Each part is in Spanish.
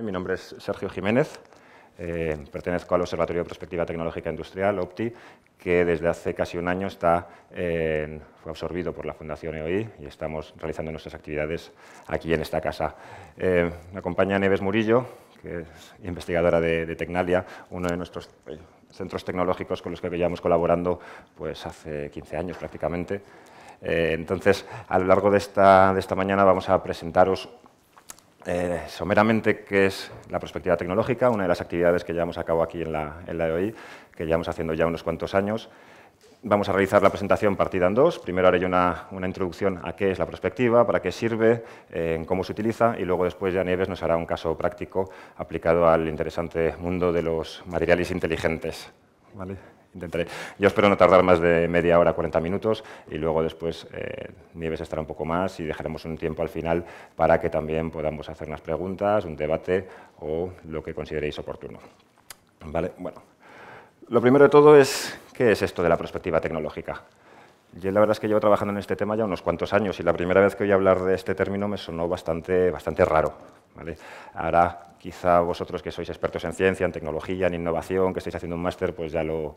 Eh, mi nombre es Sergio Jiménez, eh, pertenezco al Observatorio de Prospectiva Tecnológica e Industrial, OPTI, que desde hace casi un año está, fue absorbido por la Fundación EOI y estamos realizando nuestras actividades aquí en esta casa. Eh, me acompaña Neves Murillo, que es investigadora de, de, Tecnalia, uno de nuestros centros tecnológicos con los que llevamos colaborando pues, hace 15 años prácticamente. entonces, a lo largo de esta, de esta mañana vamos a presentaros eh, someramente qué es la perspectiva tecnológica, una de las actividades que llevamos a cabo aquí en la, EOI, e que llevamos haciendo ya unos cuantos años. Vamos a realizar la presentación partida en dos. Primero haré yo una, introducción a qué es la perspectiva, para qué sirve, eh, en cómo se utiliza y luego después ya Nieves nos hará un caso práctico aplicado al interesante mundo de los materiales inteligentes. ¿Vale? Yo espero no tardar más de media hora, 40 minutos, y luego después eh, Nieves estará un poco más y dejaremos un tiempo al final para que también podamos hacer unas preguntas, un debate o lo que consideréis oportuno. ¿Vale? Bueno, lo primero de todo es, ¿qué es esto de la perspectiva tecnológica? Yo la verdad es que llevo trabajando en este tema ya unos cuantos años y la primera vez que oí hablar de este término me sonó bastante, bastante raro. Ahora, quizá vosotros que sois expertos en ciencia, en tecnología, en innovación, que estáis haciendo un máster, pues ya mm, lo,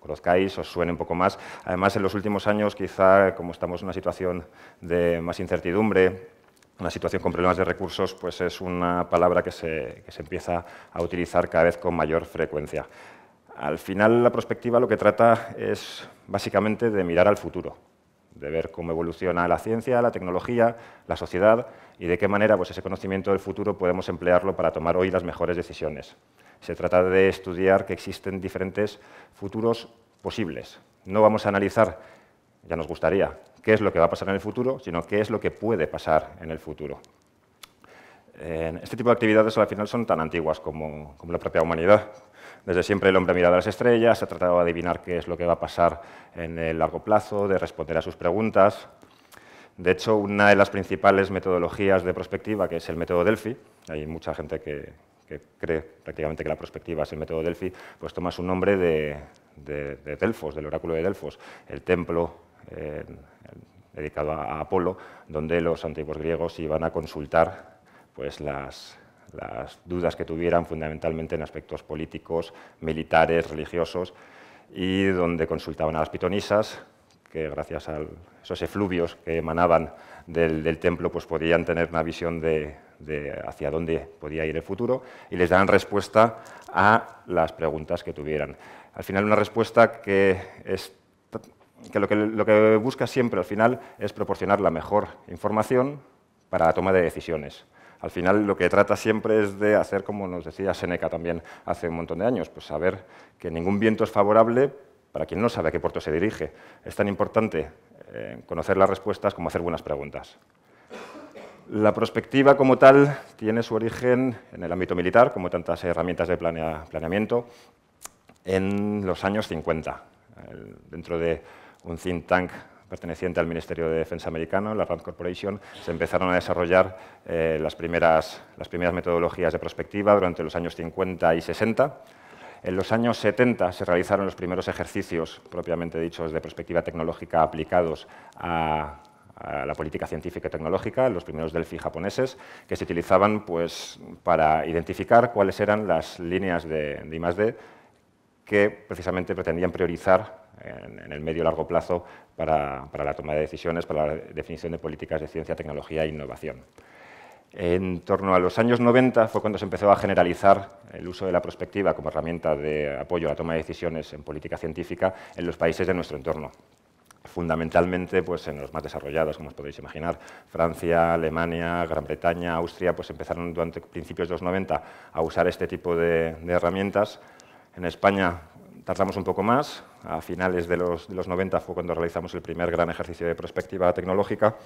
conozcáis, os suene un poco más. Además, en los últimos años, quizá, como estamos en una situación de más incertidumbre, una situación con problemas de recursos, pues es una palabra que se, que se empieza a utilizar cada vez con mayor frecuencia. Al final, la prospectiva lo que trata es básicamente de mirar al futuro, de ver cómo evoluciona la ciencia, la tecnología, la sociedad y de qué manera pues, ese conocimiento del futuro podemos emplearlo para tomar hoy las mejores decisiones. Se trata de estudiar que existen diferentes futuros posibles. No vamos a analizar, ya nos gustaría, qué es lo que va a pasar en el futuro, sino qué es lo que puede pasar en el futuro. Este tipo de actividades al final son tan antiguas como la propia humanidad. Desde siempre el hombre ha mirado a las estrellas, ha tratado de adivinar qué es lo que va a pasar en el largo plazo, de responder a sus preguntas. De hecho, una de las principales metodologías de prospectiva, que es el método Delphi, hay mucha gente que, cree prácticamente que la prospectiva es el método Delphi, pues toma su nombre de, Delfos, del oráculo de Delfos, el templo eh, dedicado a Apolo, donde los antiguos griegos iban a consultar pues, las, las dudas que tuvieran fundamentalmente en aspectos políticos, militares, religiosos, y donde consultaban a las pitonisas, que gracias a esos efluvios que emanaban del, templo, pues podían tener una visión de, hacia dónde podía ir el futuro, y les daban respuesta a las preguntas que tuvieran. Al final una respuesta que es lo, que lo que busca siempre al final es proporcionar la mejor información para la toma de decisiones al final lo que trata siempre es de hacer, como nos decía Seneca también hace un montón de años, pues saber que ningún viento es favorable para quien no sabe a qué puerto se dirige. Es tan importante eh, conocer las respuestas como hacer buenas preguntas. La prospectiva como tal tiene su origen en el ámbito militar, como tantas herramientas de planeamiento, en los años 50. dentro de un think tank perteneciente al Ministerio de Defensa americano, la Rand Corporation, se empezaron a desarrollar eh, las, primeras, las primeras metodologías de prospectiva durante los años 50 y 60. En los años 70 se realizaron los primeros ejercicios, propiamente dichos, de perspectiva tecnológica aplicados a, la política científica y tecnológica, los primeros DELFI japoneses, que se utilizaban pues, para identificar cuáles eran las líneas de, de I+.D. que precisamente pretendían priorizar en, el medio y largo plazo para, la toma de decisiones, para la definición de políticas de ciencia, tecnología e innovación. En torno a los años 90 fue cuando se empezó a generalizar el uso de la prospectiva como herramienta de apoyo a la toma de decisiones en política científica en los países de nuestro entorno fundamentalmente pues, en los más desarrollados, como os podéis imaginar. Francia, Alemania, Gran Bretaña, Austria, pues empezaron durante principios de los 90 a usar este tipo de herramientas. En España Tardamos un poco más, a finales de los, 90 fue cuando realizamos el primer gran ejercicio de perspectiva tecnológica,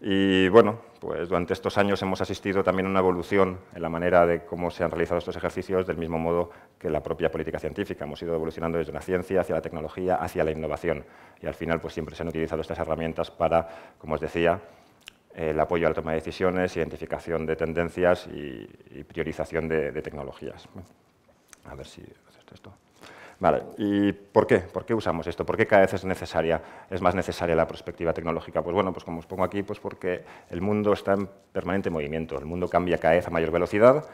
y bueno, pues durante estos años hemos asistido también a una evolución en la manera de cómo se han realizado estos ejercicios, del mismo modo que la propia política científica. Hemos ido evolucionando desde la ciencia hacia la tecnología, hacia la innovación. Y al final, pues siempre se han utilizado estas herramientas para, como os decía, el apoyo a toma de decisiones, identificación de tendencias y, priorización de, de tecnologías. A ver si esto. ¿y por qué? ¿Por qué usamos esto? ¿Por qué cada vez es necesaria, es más necesaria la perspectiva tecnológica? Pues bueno, pues como os pongo aquí, pues porque el mundo está en permanente movimiento, el mundo cambia cada vez a mayor velocidad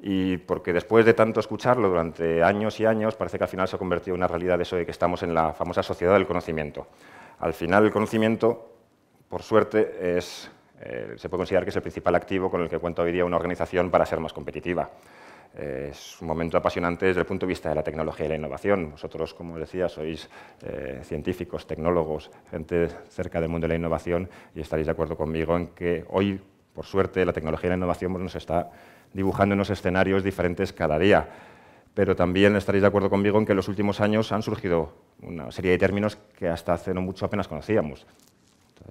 y porque después de tanto escucharlo durante años y años, parece que al final se ha convertido en una realidad eso de que estamos en la famosa sociedad del conocimiento. Al final el conocimiento, por suerte, eh, se puede considerar que es el principal activo con el que cuenta hoy día una organización para ser más competitiva es un momento apasionante desde el punto de vista de la tecnología y la innovación. Vosotros, como decía, sois eh, científicos, tecnólogos, gente cerca del mundo de la innovación y estaréis de acuerdo conmigo en que hoy, por suerte, la tecnología y la innovación pues, nos está dibujando unos escenarios diferentes cada día. Pero también estaréis de acuerdo conmigo en que en los últimos años han surgido una serie de términos que hasta hace no mucho apenas conocíamos.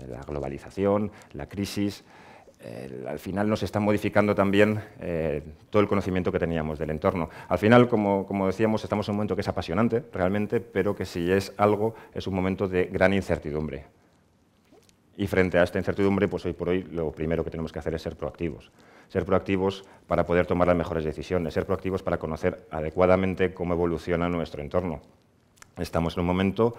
La globalización, la crisis, al final nos está modificando también eh, todo el conocimiento que teníamos del entorno. Al final, como, como, decíamos, estamos en un momento que es apasionante realmente, pero que si es algo, es un momento de gran incertidumbre. Y frente a esta incertidumbre, pues hoy por hoy lo primero que tenemos que hacer es ser proactivos. Ser proactivos para poder tomar las mejores decisiones, ser proactivos para conocer adecuadamente cómo evoluciona nuestro entorno. Estamos en un momento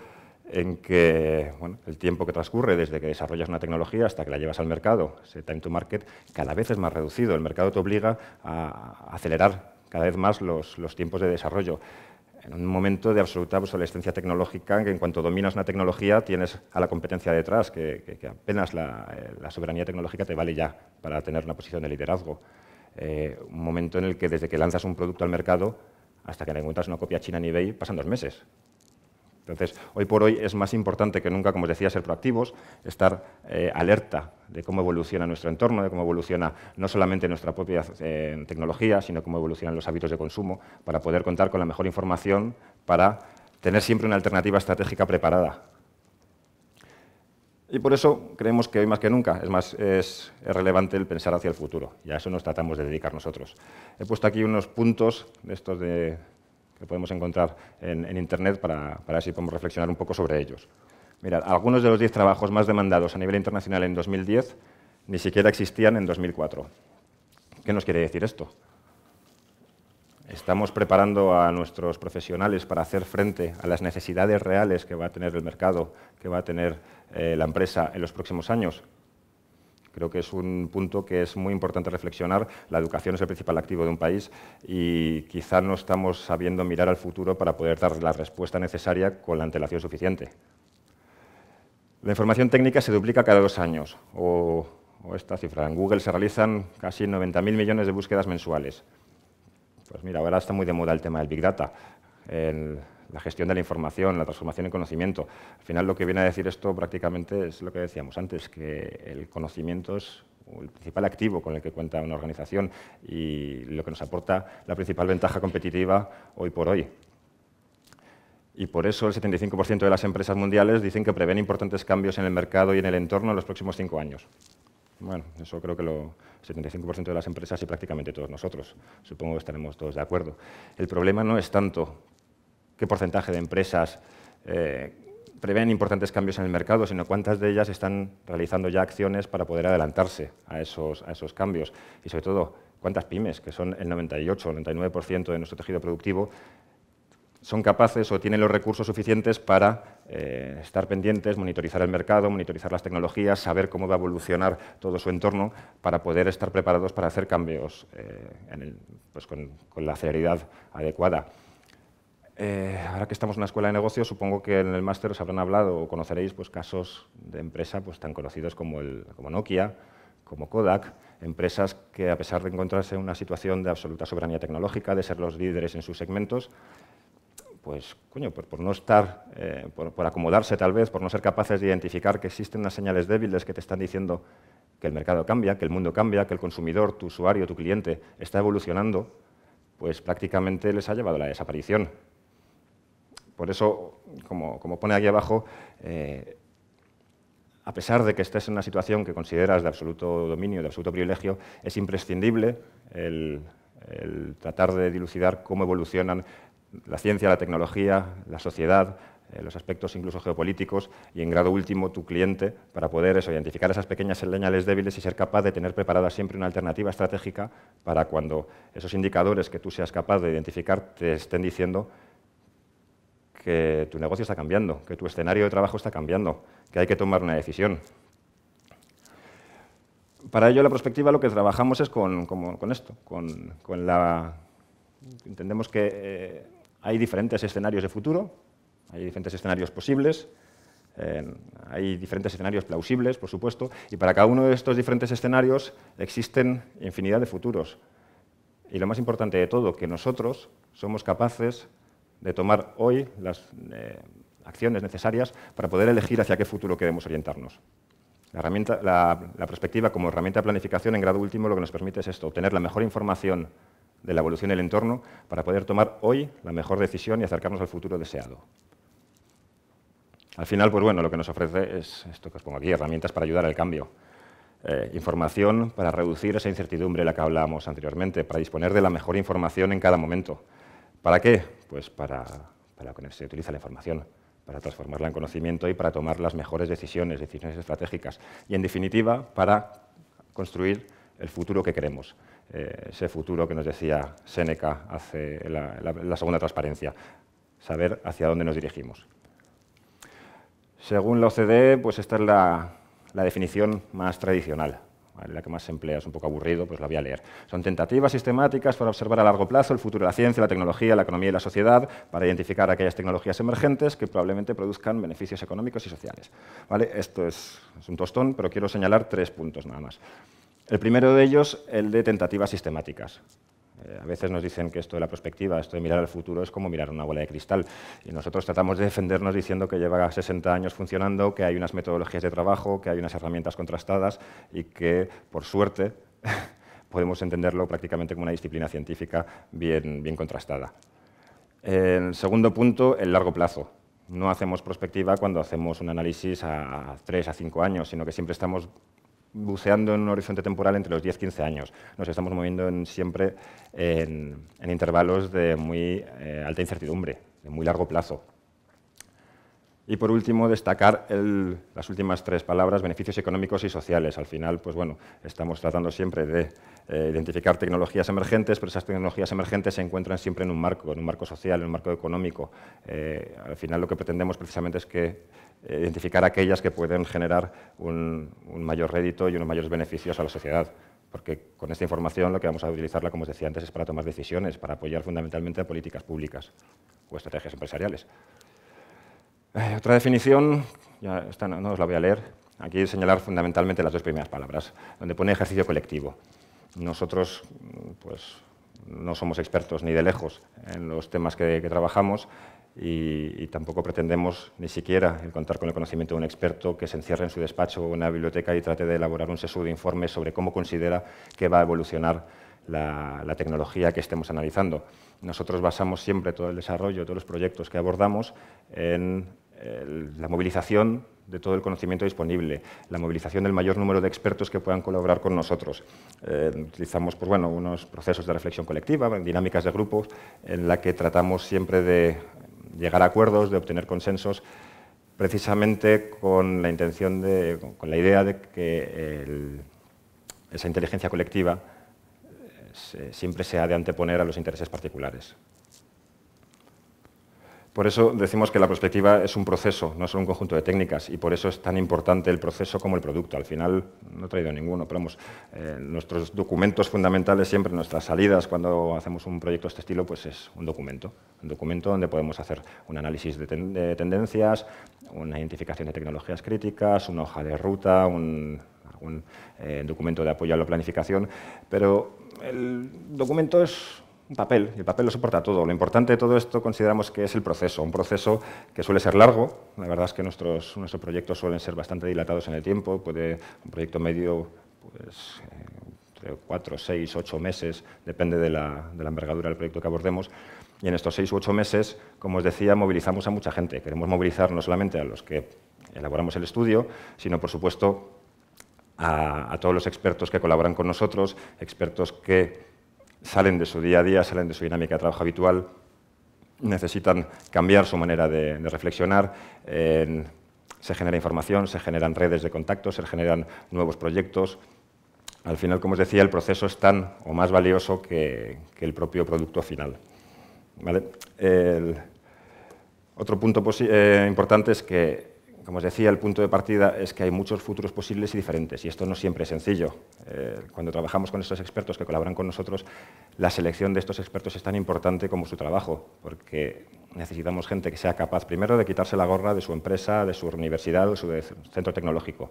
en que el tiempo que transcurre desde que desarrollas una tecnología hasta que la llevas al mercado, ese time to market, cada vez es más reducido. El mercado te obliga a acelerar cada vez más los, tiempos de desarrollo. En un momento de absoluta obsolescencia tecnológica, en que en cuanto dominas una tecnología tienes a la competencia detrás, que, apenas eh, la, soberanía tecnológica te vale ya para tener una posición de liderazgo. Eh, un momento en el que desde que lanzas un producto al mercado hasta que encuentras una copia china en eBay pasan dos meses. Entonces, hoy por hoy es más importante que nunca, como os decía, ser proactivos, estar eh, alerta de cómo evoluciona nuestro entorno, de cómo evoluciona no solamente nuestra propia eh, tecnología, sino cómo evolucionan los hábitos de consumo, para poder contar con la mejor información para tener siempre una alternativa estratégica preparada. Y por eso creemos que hoy más que nunca es, más, es, relevante el pensar hacia el futuro, y a eso nos tratamos de dedicar nosotros. He puesto aquí unos puntos de estos de que podemos encontrar en, Internet para, así podemos reflexionar un poco sobre ellos. Mira, algunos de los 10 trabajos más demandados a nivel internacional en 2010 ni siquiera existían en 2004. ¿Qué nos quiere decir esto? Estamos preparando a nuestros profesionales para hacer frente a las necesidades reales que va a tener el mercado, que va a tener eh, la empresa en los próximos años. Creo que es un punto que es muy importante reflexionar. La educación es el principal activo de un país y quizá no estamos sabiendo mirar al futuro para poder dar la respuesta necesaria con la antelación suficiente. La información técnica se duplica cada dos años, o, esta cifra. En Google se realizan casi 90.000 millones de búsquedas mensuales. Pues mira, ahora está muy de moda el tema del Big Data. El, la gestión de la información, la transformación en conocimiento. Al final lo que viene a decir esto prácticamente es lo que decíamos antes, que el conocimiento es el principal activo con el que cuenta una organización y lo que nos aporta la principal ventaja competitiva hoy por hoy. Y por eso el 75% de las empresas mundiales dicen que prevén importantes cambios en el mercado y en el entorno en los próximos cinco años. Bueno, eso creo que el 75% de las empresas y prácticamente todos nosotros. Supongo que estaremos todos de acuerdo. El problema no es tanto qué porcentaje de empresas eh, prevén importantes cambios en el mercado, sino cuántas de ellas están realizando ya acciones para poder adelantarse a esos, cambios. Y sobre todo, cuántas pymes, que son el 98 o 99% de nuestro tejido productivo, son capaces o tienen los recursos suficientes para eh, estar pendientes, monitorizar el mercado, monitorizar las tecnologías, saber cómo va a evolucionar todo su entorno para poder estar preparados para hacer cambios eh, pues, con la celeridad adecuada. Eh, ahora que estamos en una escuela de negocios, supongo que en el máster os habrán hablado o conoceréis pues, casos de empresa pues, tan conocidos como, Nokia, como Kodak, empresas que a pesar de encontrarse en una situación de absoluta soberanía tecnológica, de ser los líderes en sus segmentos, pues coño, por, no estar, eh, por, por acomodarse tal vez, por no ser capaces de identificar que existen unas señales débiles que te están diciendo que el mercado cambia, que el mundo cambia, que el consumidor, tu usuario, tu cliente está evolucionando, pues prácticamente les ha llevado a la desaparición. Por eso, como, pone aquí abajo, eh, a pesar de que estés en una situación que consideras de absoluto dominio, de absoluto privilegio, es imprescindible el, tratar de dilucidar cómo evolucionan la ciencia, la tecnología, la sociedad, eh, los aspectos incluso geopolíticos y en grado último tu cliente para poder eso, identificar esas pequeñas señales débiles y ser capaz de tener preparada siempre una alternativa estratégica para cuando esos indicadores que tú seas capaz de identificar te estén diciendo que tu negocio está cambiando, que tu escenario de trabajo está cambiando, que hay que tomar una decisión. Para ello, la perspectiva lo que trabajamos es con, esto, con, la... Entendemos que eh, hay diferentes escenarios de futuro, hay diferentes escenarios posibles, eh, hay diferentes escenarios plausibles, por supuesto, y para cada uno de estos diferentes escenarios existen infinidad de futuros. Y lo más importante de todo, que nosotros somos capaces de tomar hoy las eh, acciones necesarias para poder elegir hacia qué futuro queremos orientarnos. La, perspectiva como herramienta de planificación en grado último lo que nos permite es esto, obtener la mejor información de la evolución del entorno para poder tomar hoy la mejor decisión y acercarnos al futuro deseado. Al final, pues bueno, lo que nos ofrece es esto que os pongo aquí, herramientas para ayudar al cambio. Eh, información para reducir esa incertidumbre de la que hablábamos anteriormente, para disponer de la mejor información en cada momento, ¿Para qué? Pues para, para que se utiliza la información, para transformarla en conocimiento y para tomar las mejores decisiones, decisiones estratégicas. Y en definitiva, para construir el futuro que queremos, eh, ese futuro que nos decía Seneca hace la, segunda transparencia, saber hacia dónde nos dirigimos. Según la OCDE, pues esta es la definición más tradicional la que más se emplea, es un poco aburrido, pues la voy a leer. Son tentativas sistemáticas para observar a largo plazo el futuro de la ciencia, la tecnología, la economía y la sociedad, para identificar aquellas tecnologías emergentes que probablemente produzcan beneficios económicos y sociales. ¿Vale? Esto es un tostón, pero quiero señalar tres puntos nada más. El primero de ellos, el de tentativas sistemáticas. Eh, a veces nos dicen que esto de la perspectiva, esto de mirar al futuro, es como mirar una bola de cristal. Y nosotros tratamos de defendernos diciendo que lleva 60 años funcionando, que hay unas metodologías de trabajo, que hay unas herramientas contrastadas y que, por suerte, podemos entenderlo prácticamente como una disciplina científica bien, contrastada. El segundo punto, el largo plazo. No hacemos prospectiva cuando hacemos un análisis a tres, a cinco años, sino que siempre estamos buceando en un horizonte temporal entre los 10-15 años. Nos estamos moviendo en, siempre en, intervalos de muy eh, alta incertidumbre, de muy largo plazo. Y por último, destacar las últimas tres palabras, beneficios económicos y sociales. Al final, pues bueno, estamos tratando siempre de eh, identificar tecnologías emergentes, pero esas tecnologías emergentes se encuentran siempre en un marco, en un marco social, en un marco económico. Eh, al final lo que pretendemos precisamente es que eh, identificar aquellas que pueden generar un, un mayor rédito y unos mayores beneficios a la sociedad porque con esta información lo que vamos a utilizarla, como os decía antes, es para tomar decisiones, para apoyar fundamentalmente a políticas públicas o estrategias empresariales. Eh, otra definición, ya está, no, os la voy a leer, aquí señalar fundamentalmente las dos primeras palabras, donde pone ejercicio colectivo. Nosotros, pues, no somos expertos ni de lejos en los temas que, trabajamos y, tampoco pretendemos ni siquiera contar con el conocimiento de un experto que se encierre en su despacho o en una biblioteca y trate de elaborar un sesudo informe sobre cómo considera que va a evolucionar la, la tecnología que estemos analizando. Nosotros basamos siempre todo el desarrollo, todos los proyectos que abordamos en la movilización de todo el conocimiento disponible, la movilización del mayor número de expertos que puedan colaborar con nosotros. Eh, utilizamos pues, bueno, unos procesos de reflexión colectiva, dinámicas de grupos, en la que tratamos siempre de llegar a acuerdos, de obtener consensos, precisamente con la intención de, con la idea de que esa inteligencia colectiva eh, siempre se ha de anteponer a los intereses particulares. Por eso decimos que la perspectiva es un proceso, no solo un conjunto de técnicas, y por eso es tan importante el proceso como el producto. Al final, no he traído ninguno, pero eh, nuestros documentos fundamentales siempre, nuestras salidas cuando hacemos un proyecto de este estilo, pues es un documento. Un documento donde podemos hacer un análisis de, tendencias, una identificación de tecnologías críticas, una hoja de ruta, un, eh, documento de apoyo a la planificación, pero el documento es papel, el papel lo soporta todo. Lo importante de todo esto consideramos que es el proceso, un proceso que suele ser largo, la verdad es que nuestros, nuestros proyectos suelen ser bastante dilatados en el tiempo, puede un proyecto medio, pues, eh, cuatro, seis, ocho meses, depende de la, envergadura del proyecto que abordemos, y en estos seis u ocho meses, como os decía, movilizamos a mucha gente. Queremos movilizar no solamente a los que elaboramos el estudio, sino, por supuesto, a todos los expertos que colaboran con nosotros, expertos que salen de su día a día, salen de su dinámica de trabajo habitual, necesitan cambiar su manera de, reflexionar. se genera información, se generan redes de contacto, se generan nuevos proyectos. Al final, como os decía, el proceso es tan o más valioso que, el propio producto final. otro punto eh, importante es que como os decía, el punto de partida es que hay muchos futuros posibles y diferentes, y esto no siempre es sencillo. Eh, cuando trabajamos con estos expertos que colaboran con nosotros, la selección de estos expertos es tan importante como su trabajo, porque necesitamos gente que sea capaz, primero, de quitarse la gorra de su empresa, de su universidad, de su centro tecnológico.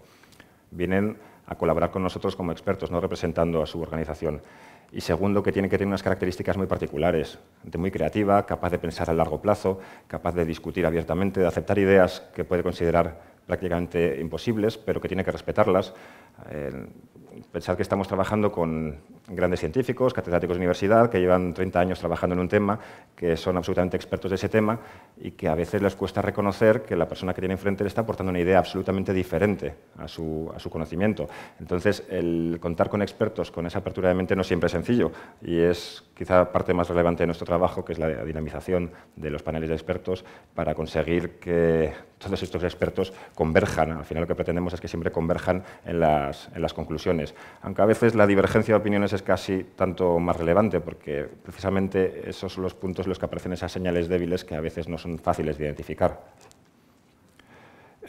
Vienen a colaborar con nosotros como expertos, no representando a su organización y segundo, que tiene que tener unas características muy particulares, de muy creativa, capaz de pensar a largo plazo, capaz de discutir abiertamente, de aceptar ideas que puede considerar prácticamente imposibles, pero que tiene que respetarlas, pensar que estamos trabajando con grandes científicos, catedráticos de universidad, que llevan 30 años trabajando en un tema, que son absolutamente expertos de ese tema y que a veces les cuesta reconocer que la persona que tiene enfrente le está aportando una idea absolutamente diferente a su, a su conocimiento. Entonces, el contar con expertos con esa apertura de mente no siempre es sencillo y es quizá parte más relevante de nuestro trabajo, que es la dinamización de los paneles de expertos para conseguir que todos estos expertos converjan. Al final lo que pretendemos es que siempre converjan en la en las conclusiones, aunque a veces la divergencia de opiniones es casi tanto más relevante, porque precisamente esos son los puntos en los que aparecen esas señales débiles que a veces no son fáciles de identificar.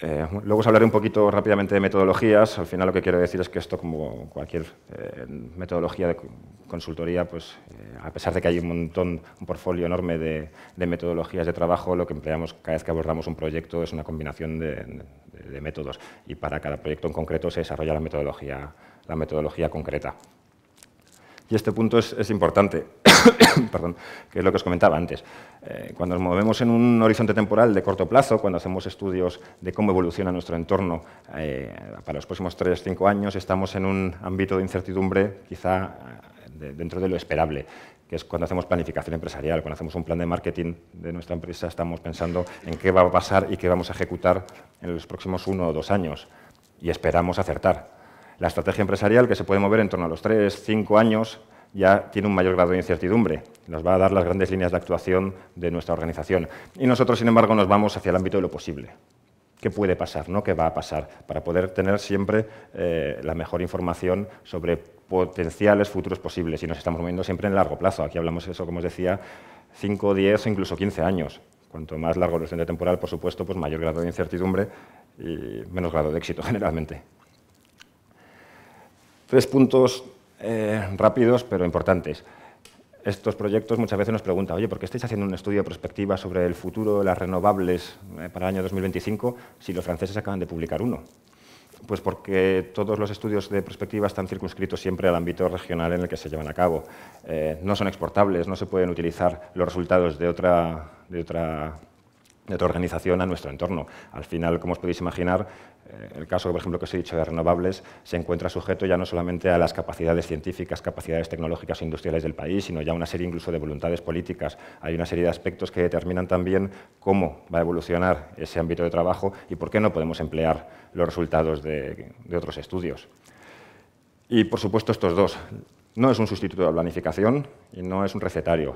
Eh, luego os hablaré un poquito rápidamente de metodologías. Al final lo que quiero decir es que esto, como cualquier eh, metodología de consultoría, pues eh, a pesar de que hay un montón, un portfolio enorme de, metodologías de trabajo, lo que empleamos cada vez que abordamos un proyecto es una combinación de, de métodos y para cada proyecto en concreto se desarrolla la metodología, la metodología concreta. Y este punto es, importante, Perdón, que es lo que os comentaba antes. Eh, cuando nos movemos en un horizonte temporal de corto plazo, cuando hacemos estudios de cómo evoluciona nuestro entorno eh, para los próximos o cinco años, estamos en un ámbito de incertidumbre quizá eh, dentro de lo esperable que es cuando hacemos planificación empresarial, cuando hacemos un plan de marketing de nuestra empresa, estamos pensando en qué va a pasar y qué vamos a ejecutar en los próximos uno o dos años y esperamos acertar. La estrategia empresarial, que se puede mover en torno a los tres, cinco años, ya tiene un mayor grado de incertidumbre. Nos va a dar las grandes líneas de actuación de nuestra organización. Y nosotros, sin embargo, nos vamos hacia el ámbito de lo posible. ¿Qué puede pasar? No qué va a pasar. Para poder tener siempre eh, la mejor información sobre potenciales futuros posibles. Y nos estamos moviendo siempre en largo plazo. Aquí hablamos eso, como os decía, cinco, 10 o incluso 15 años. Cuanto más largo el horizonte temporal, por supuesto, pues mayor grado de incertidumbre y menos grado de éxito generalmente. Tres puntos eh, rápidos pero importantes. Estos proyectos muchas veces nos preguntan, oye, ¿por qué estáis haciendo un estudio de perspectiva sobre el futuro de las renovables eh, para el año 2025 si los franceses acaban de publicar uno? Pues porque todos los estudios de perspectiva están circunscritos siempre al ámbito regional en el que se llevan a cabo. Eh, no son exportables, no se pueden utilizar los resultados de otra, de otra de otra organización a nuestro entorno. Al final, como os podéis imaginar, el caso, por ejemplo, que os he dicho de renovables, se encuentra sujeto ya no solamente a las capacidades científicas, capacidades tecnológicas e industriales del país, sino ya a una serie incluso de voluntades políticas. Hay una serie de aspectos que determinan también cómo va a evolucionar ese ámbito de trabajo y por qué no podemos emplear los resultados de, de otros estudios. Y, por supuesto, estos dos. No es un sustituto de la planificación y no es un recetario.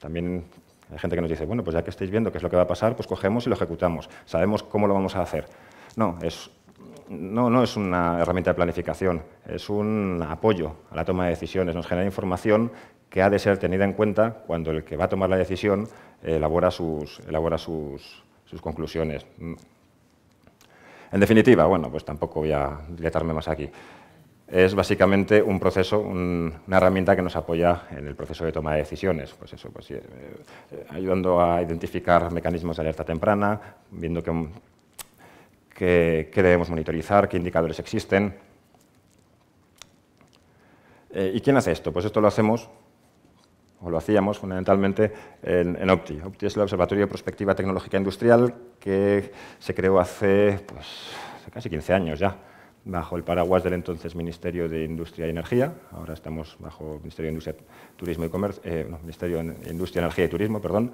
También hay gente que nos dice, bueno, pues ya que estáis viendo qué es lo que va a pasar, pues cogemos y lo ejecutamos. Sabemos cómo lo vamos a hacer. No, no, es una herramienta de planificación, es un apoyo a la toma de decisiones, nos genera información que ha de ser tenida en cuenta cuando el que va a tomar la decisión elabora sus, conclusiones. En definitiva, bueno, pues tampoco voy a dilatarme más aquí. Es básicamente un proceso, una herramienta que nos apoya en el proceso de toma de decisiones. Pues eso, pues, eh, eh, ayudando a identificar mecanismos de alerta temprana, viendo que qué, debemos monitorizar, qué indicadores existen. Eh, ¿Y quién hace esto? Pues esto lo hacemos, o lo hacíamos fundamentalmente en, OPTI. OPTI es el Observatorio de Prospectiva Tecnológica Industrial que se creó hace, pues, casi 15 años ya bajo el paraguas del entonces Ministerio de Industria y Energía, ahora estamos bajo el Ministerio de Industria, Turismo y Comercio, eh, Ministerio de Industria, Energía y Turismo, perdón,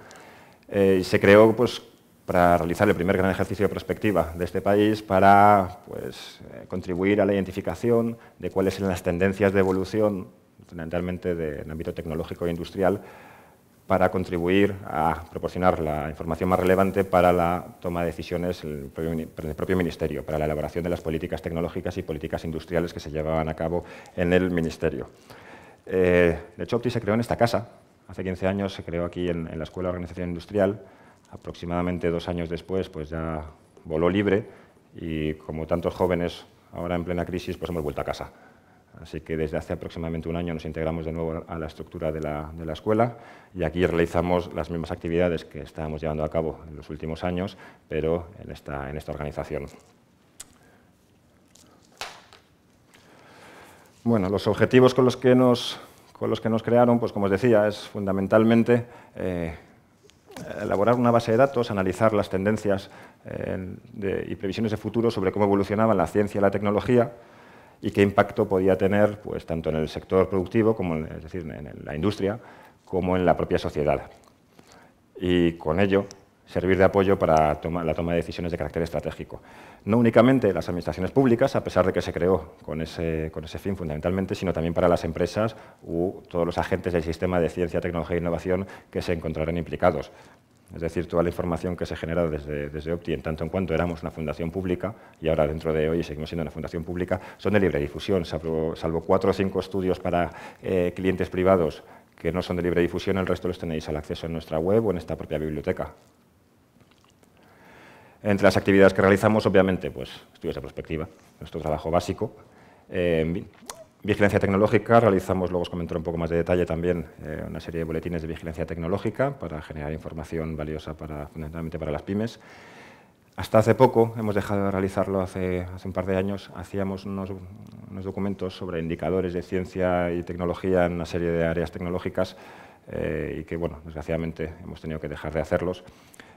eh, se creó pues, para realizar el primer gran ejercicio de perspectiva de este país para pues, eh, contribuir a la identificación de cuáles son las tendencias de evolución, fundamentalmente de, en ámbito tecnológico e industrial, para contribuir a proporcionar la información más relevante para la toma de decisiones en el propio Ministerio, para la elaboración de las políticas tecnológicas y políticas industriales que se llevaban a cabo en el Ministerio. Eh, de hecho, OPTI se creó en esta casa. Hace 15 años se creó aquí en, en la Escuela de Organización Industrial aproximadamente dos años después, pues ya voló libre y como tantos jóvenes ahora en plena crisis, pues hemos vuelto a casa. Así que desde hace aproximadamente un año nos integramos de nuevo a la estructura de la, escuela y aquí realizamos las mismas actividades que estábamos llevando a cabo en los últimos años, pero en esta, en esta organización. Bueno, los objetivos con los que nos, con los que nos crearon, pues como os decía, es fundamentalmente eh, elaborar una base de datos, analizar las tendencias eh, y previsiones de futuro sobre cómo evolucionaban la ciencia y la tecnología y qué impacto podía tener pues, tanto en el sector productivo, como es decir, en la industria, como en la propia sociedad. Y con ello servir de apoyo para la toma de decisiones de carácter estratégico. No únicamente las administraciones públicas, a pesar de que se creó con ese, fin fundamentalmente, sino también para las empresas u todos los agentes del sistema de ciencia, tecnología e innovación que se encontrarán implicados. Es decir, toda la información que se genera desde, desde, OPTI, en tanto en cuanto éramos una fundación pública, y ahora dentro de hoy seguimos siendo una fundación pública, son de libre difusión, salvo, cuatro o cinco estudios para eh, clientes privados que no son de libre difusión, el resto los tenéis al acceso en nuestra web o en esta propia biblioteca. Entre las actividades que realizamos, obviamente, pues, estudios de prospectiva, nuestro trabajo básico. Eh, vigilancia tecnológica, realizamos, luego os comentaré un poco más de detalle también, eh, una serie de boletines de vigilancia tecnológica para generar información valiosa para, fundamentalmente para las pymes. Hasta hace poco, hemos dejado de realizarlo hace, un par de años, hacíamos unos, documentos sobre indicadores de ciencia y tecnología en una serie de áreas tecnológicas eh, y que, bueno, desgraciadamente hemos tenido que dejar de hacerlos.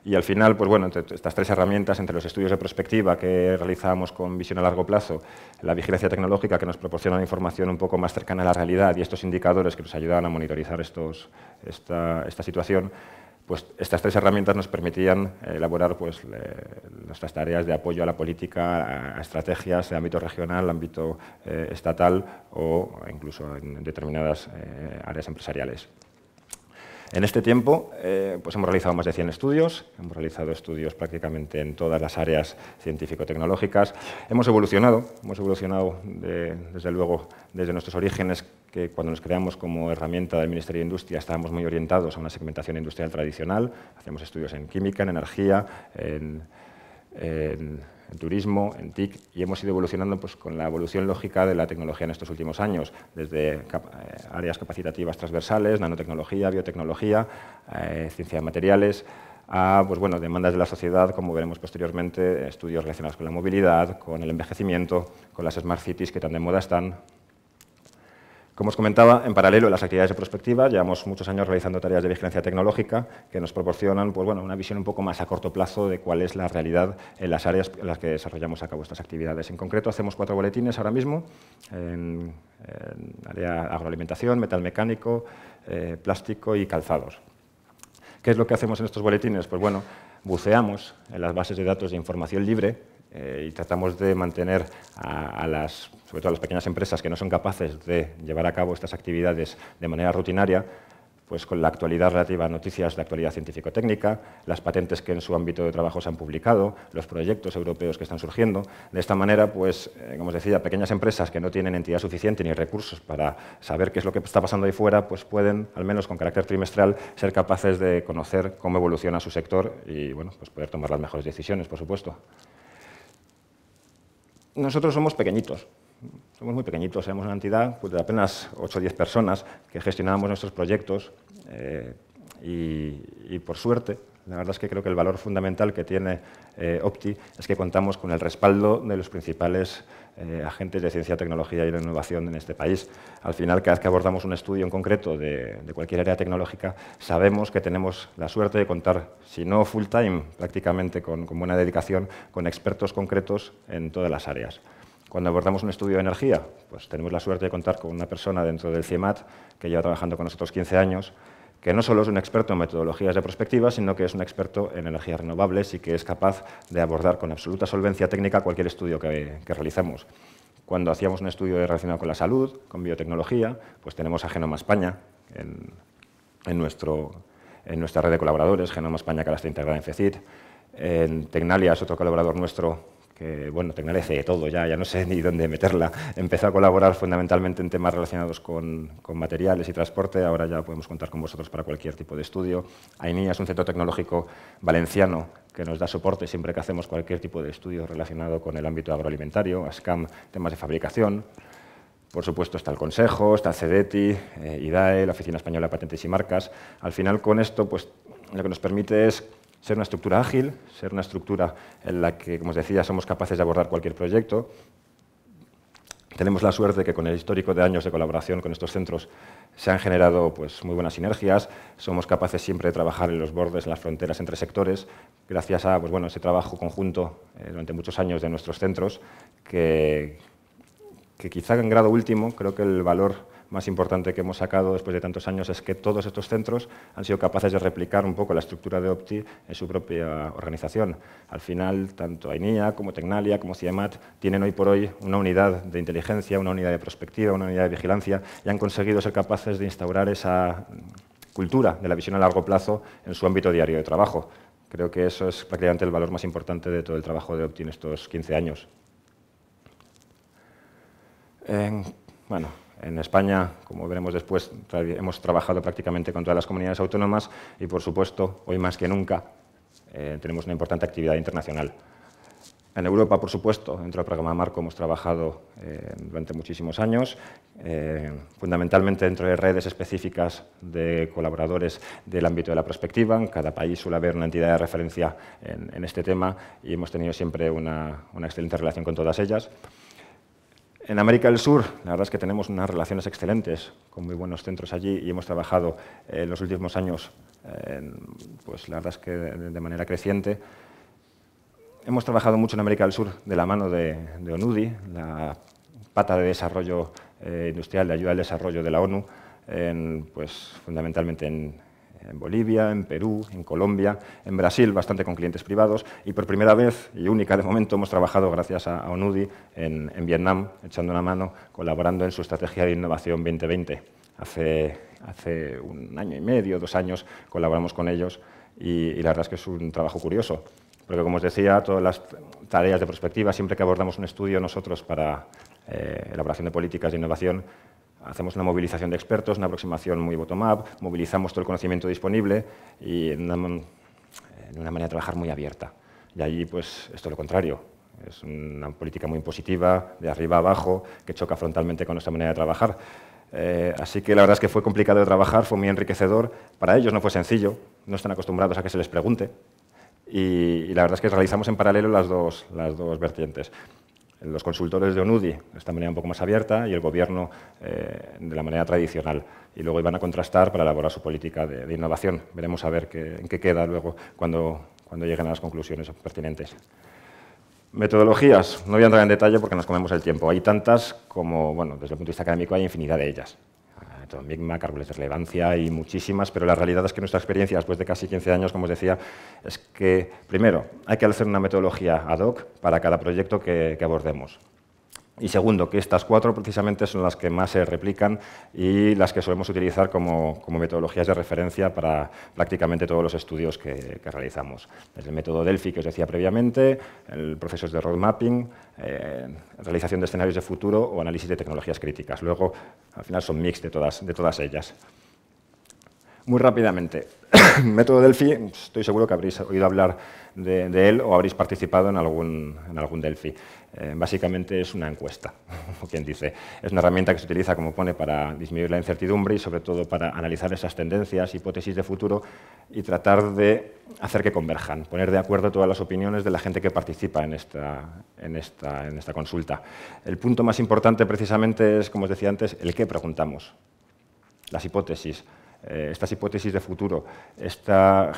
Y al final, pues bueno, entre estas tres herramientas, entre los estudios de prospectiva que realizamos con visión a largo plazo, la vigilancia tecnológica que nos proporciona información un poco más cercana a la realidad y estos indicadores que nos ayudan a monitorizar esta, situación, pues estas tres herramientas nos permitían eh, elaborar pues, nuestras tareas de apoyo a la política, a, estrategias de ámbito regional, ámbito eh, estatal o incluso en determinadas eh, áreas empresariales. En este tiempo eh, pues hemos realizado más de 100 estudios, hemos realizado estudios prácticamente en todas las áreas científico-tecnológicas, hemos evolucionado, hemos evolucionado desde luego desde nuestros orígenes que cuando nos creamos como herramienta del Ministerio de Industria estábamos muy orientados a una segmentación industrial tradicional, hacíamos estudios en química, en energía, en en turismo, en TIC, y hemos ido evolucionando pues, con la evolución lógica de la tecnología en estos últimos años, desde eh, áreas capacitativas transversales, nanotecnología, biotecnología, eh, ciencia de materiales, a pues, bueno, demandas de la sociedad, como veremos posteriormente, estudios relacionados con la movilidad, con el envejecimiento, con las smart cities que tan de moda están, como os comentaba, en paralelo a las actividades de prospectiva, llevamos muchos años realizando tareas de vigilancia tecnológica que nos proporcionan pues, bueno, una visión un poco más a corto plazo de cuál es la realidad en las áreas en las que desarrollamos a cabo estas actividades. En concreto, hacemos cuatro boletines ahora mismo en, área agroalimentación, metal mecánico, eh, plástico y calzados. ¿Qué es lo que hacemos en estos boletines? Pues bueno, buceamos en las bases de datos de información libre eh, y tratamos de mantener a las sobre todo las pequeñas empresas que no son capaces de llevar a cabo estas actividades de manera rutinaria, pues con la actualidad relativa a noticias de actualidad científico-técnica, las patentes que en su ámbito de trabajo se han publicado, los proyectos europeos que están surgiendo. De esta manera, pues, eh, como os decía, pequeñas empresas que no tienen entidad suficiente ni recursos para saber qué es lo que está pasando ahí fuera, pues pueden, al menos con carácter trimestral, ser capaces de conocer cómo evoluciona su sector y, bueno, pues poder tomar las mejores decisiones, por supuesto. Nosotros somos pequeñitos, somos muy pequeñitos, somos una entidad pues, de apenas 8 o 10 personas que gestionamos nuestros proyectos eh, y, por suerte, la verdad es que creo que el valor fundamental que tiene eh, Opti es que contamos con el respaldo de los principales eh, agentes de ciencia, tecnología y de innovación en este país. Al final, cada vez que abordamos un estudio en concreto de, cualquier área tecnológica, sabemos que tenemos la suerte de contar, si no full time, prácticamente con, con buena dedicación, con expertos concretos en todas las áreas. Cuando abordamos un estudio de energía, pues tenemos la suerte de contar con una persona dentro del CIEMAT que lleva trabajando con nosotros 15 años, que no solo es un experto en metodologías de prospectiva, sino que es un experto en energías renovables y que es capaz de abordar con absoluta solvencia técnica cualquier estudio que, realizamos. Cuando hacíamos un estudio relacionado con la salud, con biotecnología, pues tenemos a Genoma España en, en nuestra red de colaboradores, Genoma España que ahora está integrada en FECIT. En Tecnalia es otro colaborador nuestro que bueno, agradece de todo ya, ya no sé ni dónde meterla. Empezó a colaborar fundamentalmente en temas relacionados con, materiales y transporte, ahora ya podemos contar con vosotros para cualquier tipo de estudio. AINIA es un centro tecnológico valenciano que nos da soporte siempre que hacemos cualquier tipo de estudio relacionado con el ámbito agroalimentario, ASCAM, temas de fabricación. Por supuesto está el Consejo, está CEDETI, eh, IDAE, la Oficina Española de Patentes y Marcas. Al final con esto pues, lo que nos permite es ser una estructura ágil, ser una estructura en la que, como os decía, somos capaces de abordar cualquier proyecto. Tenemos la suerte de que con el histórico de años de colaboración con estos centros se han generado pues, muy buenas sinergias, somos capaces siempre de trabajar en los bordes, en las fronteras entre sectores, gracias a pues, bueno, ese trabajo conjunto eh, durante muchos años de nuestros centros, que quizá en grado último creo que el valor más importante que hemos sacado después de tantos años es que todos estos centros han sido capaces de replicar un poco la estructura de Opti en su propia organización. Al final, tanto AINIA como Tecnalia como CIEMAT tienen hoy por hoy una unidad de inteligencia, una unidad de prospectiva, una unidad de vigilancia y han conseguido ser capaces de instaurar esa cultura de la visión a largo plazo en su ámbito diario de trabajo. Creo que eso es prácticamente el valor más importante de todo el trabajo de Opti en estos 15 años. bueno, en España, como veremos después, hemos trabajado prácticamente con todas las comunidades autónomas y, por supuesto, hoy más que nunca eh, tenemos una importante actividad internacional. En Europa, por supuesto, dentro del programa Marco hemos trabajado eh, durante muchísimos años, eh, fundamentalmente dentro de redes específicas de colaboradores del ámbito de la prospectiva. En cada país suele haber una entidad de referencia en, este tema y hemos tenido siempre una excelente relación con todas ellas. En América del Sur, la verdad es que tenemos unas relaciones excelentes con muy buenos centros allí y hemos trabajado en eh, los últimos años, pues la verdad es que de, manera creciente. Hemos trabajado mucho en América del Sur de la mano de, ONUDI, la pata de desarrollo eh, industrial, de ayuda al desarrollo de la ONU, en, pues fundamentalmente en, en Bolivia, en Perú, en Colombia, en Brasil, bastante con clientes privados. Y por primera vez y única de momento hemos trabajado, gracias a ONUDI, en, Vietnam, echando una mano, colaborando en su estrategia de innovación 2020. Hace, un año y medio, dos años, colaboramos con ellos y, la verdad es que es un trabajo curioso porque como os decía, todas las tareas de perspectiva, siempre que abordamos un estudio nosotros para eh, elaboración de políticas de innovación, hacemos una movilización de expertos, una aproximación muy bottom-up, movilizamos todo el conocimiento disponible y en una, manera de trabajar muy abierta. Y allí, pues, es lo contrario. Es una política muy impositiva, de arriba a abajo, que choca frontalmente con nuestra manera de trabajar. Eh, así que la verdad es que fue complicado de trabajar, fue muy enriquecedor. Para ellos no fue sencillo, no están acostumbrados a que se les pregunte. Y, la verdad es que realizamos en paralelo las dos, las dos vertientes los consultores de ONUDI, de esta manera un poco más abierta, y el gobierno eh, de la manera tradicional. Y luego iban a contrastar para elaborar su política de, innovación. Veremos a ver en qué queda luego cuando, cuando lleguen a las conclusiones pertinentes. Metodologías. No voy a entrar en detalle porque nos comemos el tiempo. Hay tantas como, bueno, desde el punto de vista académico hay infinidad de ellas. Migma, de Relevancia y muchísimas, pero la realidad es que nuestra experiencia después de casi 15 años, como os decía, es que, primero, hay que hacer una metodología ad hoc para cada proyecto que, abordemos. Y segundo, que estas cuatro precisamente son las que más se replican y las que solemos utilizar como, metodologías de referencia para prácticamente todos los estudios que, realizamos. Desde el método Delphi, que os decía previamente, el proceso de road mapping, eh, realización de escenarios de futuro o análisis de tecnologías críticas. Luego, al final son mix de todas, de todas ellas. Muy rápidamente, método Delphi, estoy seguro que habréis oído hablar de, él o habréis participado en algún, en algún Delphi. Eh, básicamente es una encuesta, o quien dice. Es una herramienta que se utiliza, como pone, para disminuir la incertidumbre y sobre todo para analizar esas tendencias, hipótesis de futuro y tratar de hacer que converjan, poner de acuerdo todas las opiniones de la gente que participa en esta, en esta consulta. El punto más importante precisamente es, como os decía antes, el qué preguntamos, las hipótesis eh, estas hipótesis de futuro.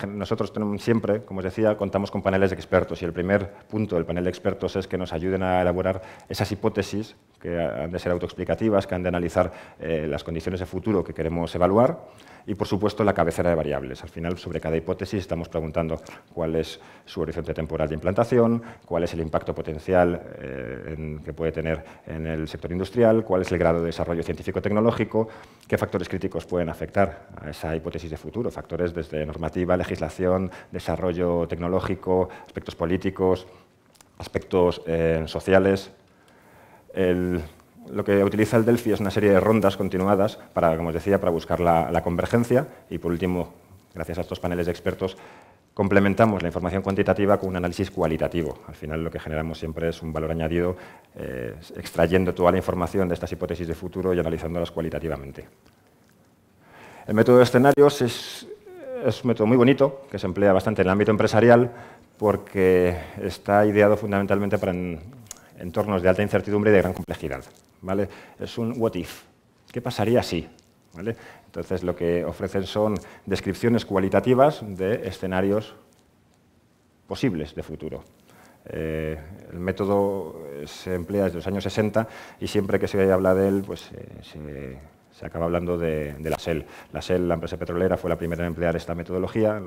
nosotros siempre, como os decía, contamos con paneles de expertos y el primer punto del panel de expertos es que nos ayuden a elaborar esas hipótesis que han de ser autoexplicativas, que han de analizar eh, las condiciones de futuro que queremos evaluar y por supuesto la cabecera de variables. Al final, sobre cada hipótesis estamos preguntando cuál es su horizonte temporal de implantación, cuál es el impacto potencial eh, que puede tener en el sector industrial, cuál es el grado de desarrollo científico-tecnológico, qué factores críticos pueden afectar a esa hipótesis de futuro, factores desde normativa, legislación, desarrollo tecnológico, aspectos políticos, aspectos eh, sociales. El, lo que utiliza el Delphi es una serie de rondas continuadas para, como os decía, para buscar la, convergencia y por último, gracias a estos paneles de expertos, complementamos la información cuantitativa con un análisis cualitativo. Al final lo que generamos siempre es un valor añadido eh, extrayendo toda la información de estas hipótesis de futuro y analizándolas cualitativamente. El método de escenarios es, un método muy bonito que se emplea bastante en el ámbito empresarial porque está ideado fundamentalmente para entornos de alta incertidumbre y de gran complejidad. ¿vale? Es un what if. ¿Qué pasaría si? ¿Vale? Entonces lo que ofrecen son descripciones cualitativas de escenarios posibles de futuro. Eh, el método se emplea desde los años 60 y siempre que se habla de él, pues eh, se, acaba hablando de, de, la SEL. La SEL, la empresa petrolera, fue la primera en emplear esta metodología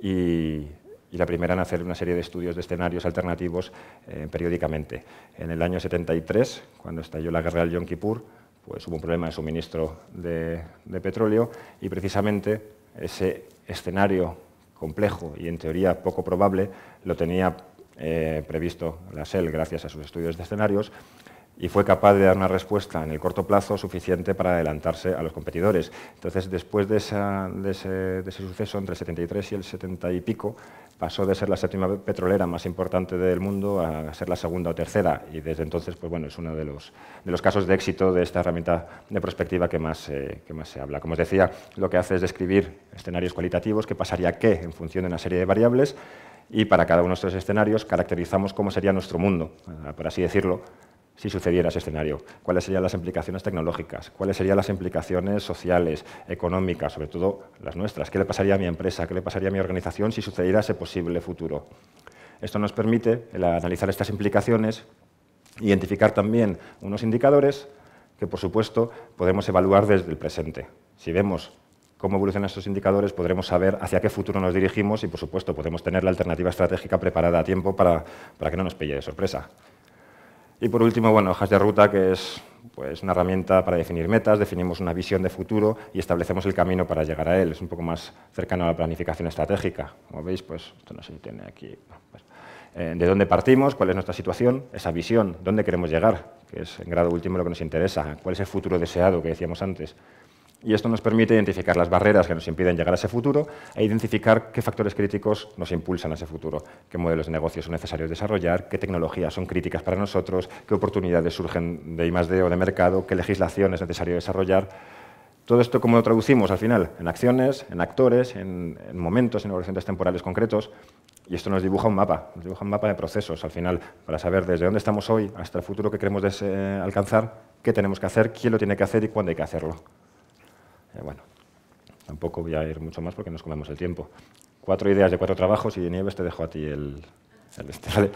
y y la primera en hacer una serie de estudios de escenarios alternativos eh, periódicamente. En el año 73, cuando estalló la guerra del Yom Kippur, pues hubo un problema de suministro de, petróleo y precisamente ese escenario complejo y en teoría poco probable lo tenía eh, previsto la SEL gracias a sus estudios de escenarios y fue capaz de dar una respuesta en el corto plazo suficiente para adelantarse a los competidores. Entonces, después de, de, ese, suceso, entre el 73 y el 70 y pico, pasó de ser la séptima petrolera más importante del mundo a ser la segunda o tercera, y desde entonces, pues bueno, es uno de los, de los casos de éxito de esta herramienta de prospectiva que más, eh, que más se habla. Como os decía, lo que hace es describir escenarios cualitativos, qué pasaría qué en función de una serie de variables, y para cada uno de estos escenarios caracterizamos cómo sería nuestro mundo, ah, por así decirlo, si sucediera ese escenario? ¿Cuáles serían las implicaciones tecnológicas? ¿Cuáles serían las implicaciones sociales, económicas, sobre todo las nuestras? ¿Qué le pasaría a mi empresa? ¿Qué le pasaría a mi organización si sucediera ese posible futuro? Esto nos permite analizar estas implicaciones, identificar también unos indicadores que, por supuesto, podemos evaluar desde el presente. Si vemos cómo evolucionan estos indicadores, podremos saber hacia qué futuro nos dirigimos y, por supuesto, podemos tener la alternativa estratégica preparada a tiempo para, para que no nos pille de sorpresa. Y por último, bueno, hojas de ruta, que es pues, una herramienta para definir metas, definimos una visión de futuro y establecemos el camino para llegar a él. Es un poco más cercano a la planificación estratégica. Como veis, pues esto no se tiene aquí. Pues, eh, de dónde partimos, cuál es nuestra situación, esa visión, dónde queremos llegar, que es en grado último lo que nos interesa, cuál es el futuro deseado que decíamos antes, y esto nos permite identificar las barreras que nos impiden llegar a ese futuro e identificar qué factores críticos nos impulsan a ese futuro, qué modelos de negocio son necesarios desarrollar, qué tecnologías son críticas para nosotros, qué oportunidades surgen de I+D o de mercado, qué legislación es necesario desarrollar. Todo esto, ¿cómo lo traducimos al final? En acciones, en actores, en, momentos, en horizontes temporales concretos. Y esto nos dibuja un mapa, nos dibuja un mapa de procesos al final, para saber desde dónde estamos hoy hasta el futuro que queremos eh, alcanzar, qué tenemos que hacer, quién lo tiene que hacer y cuándo hay que hacerlo. Eh, bueno, tampoco voy a ir mucho más porque nos comemos el tiempo. Cuatro ideas de cuatro trabajos y de Nieves te dejo a ti este,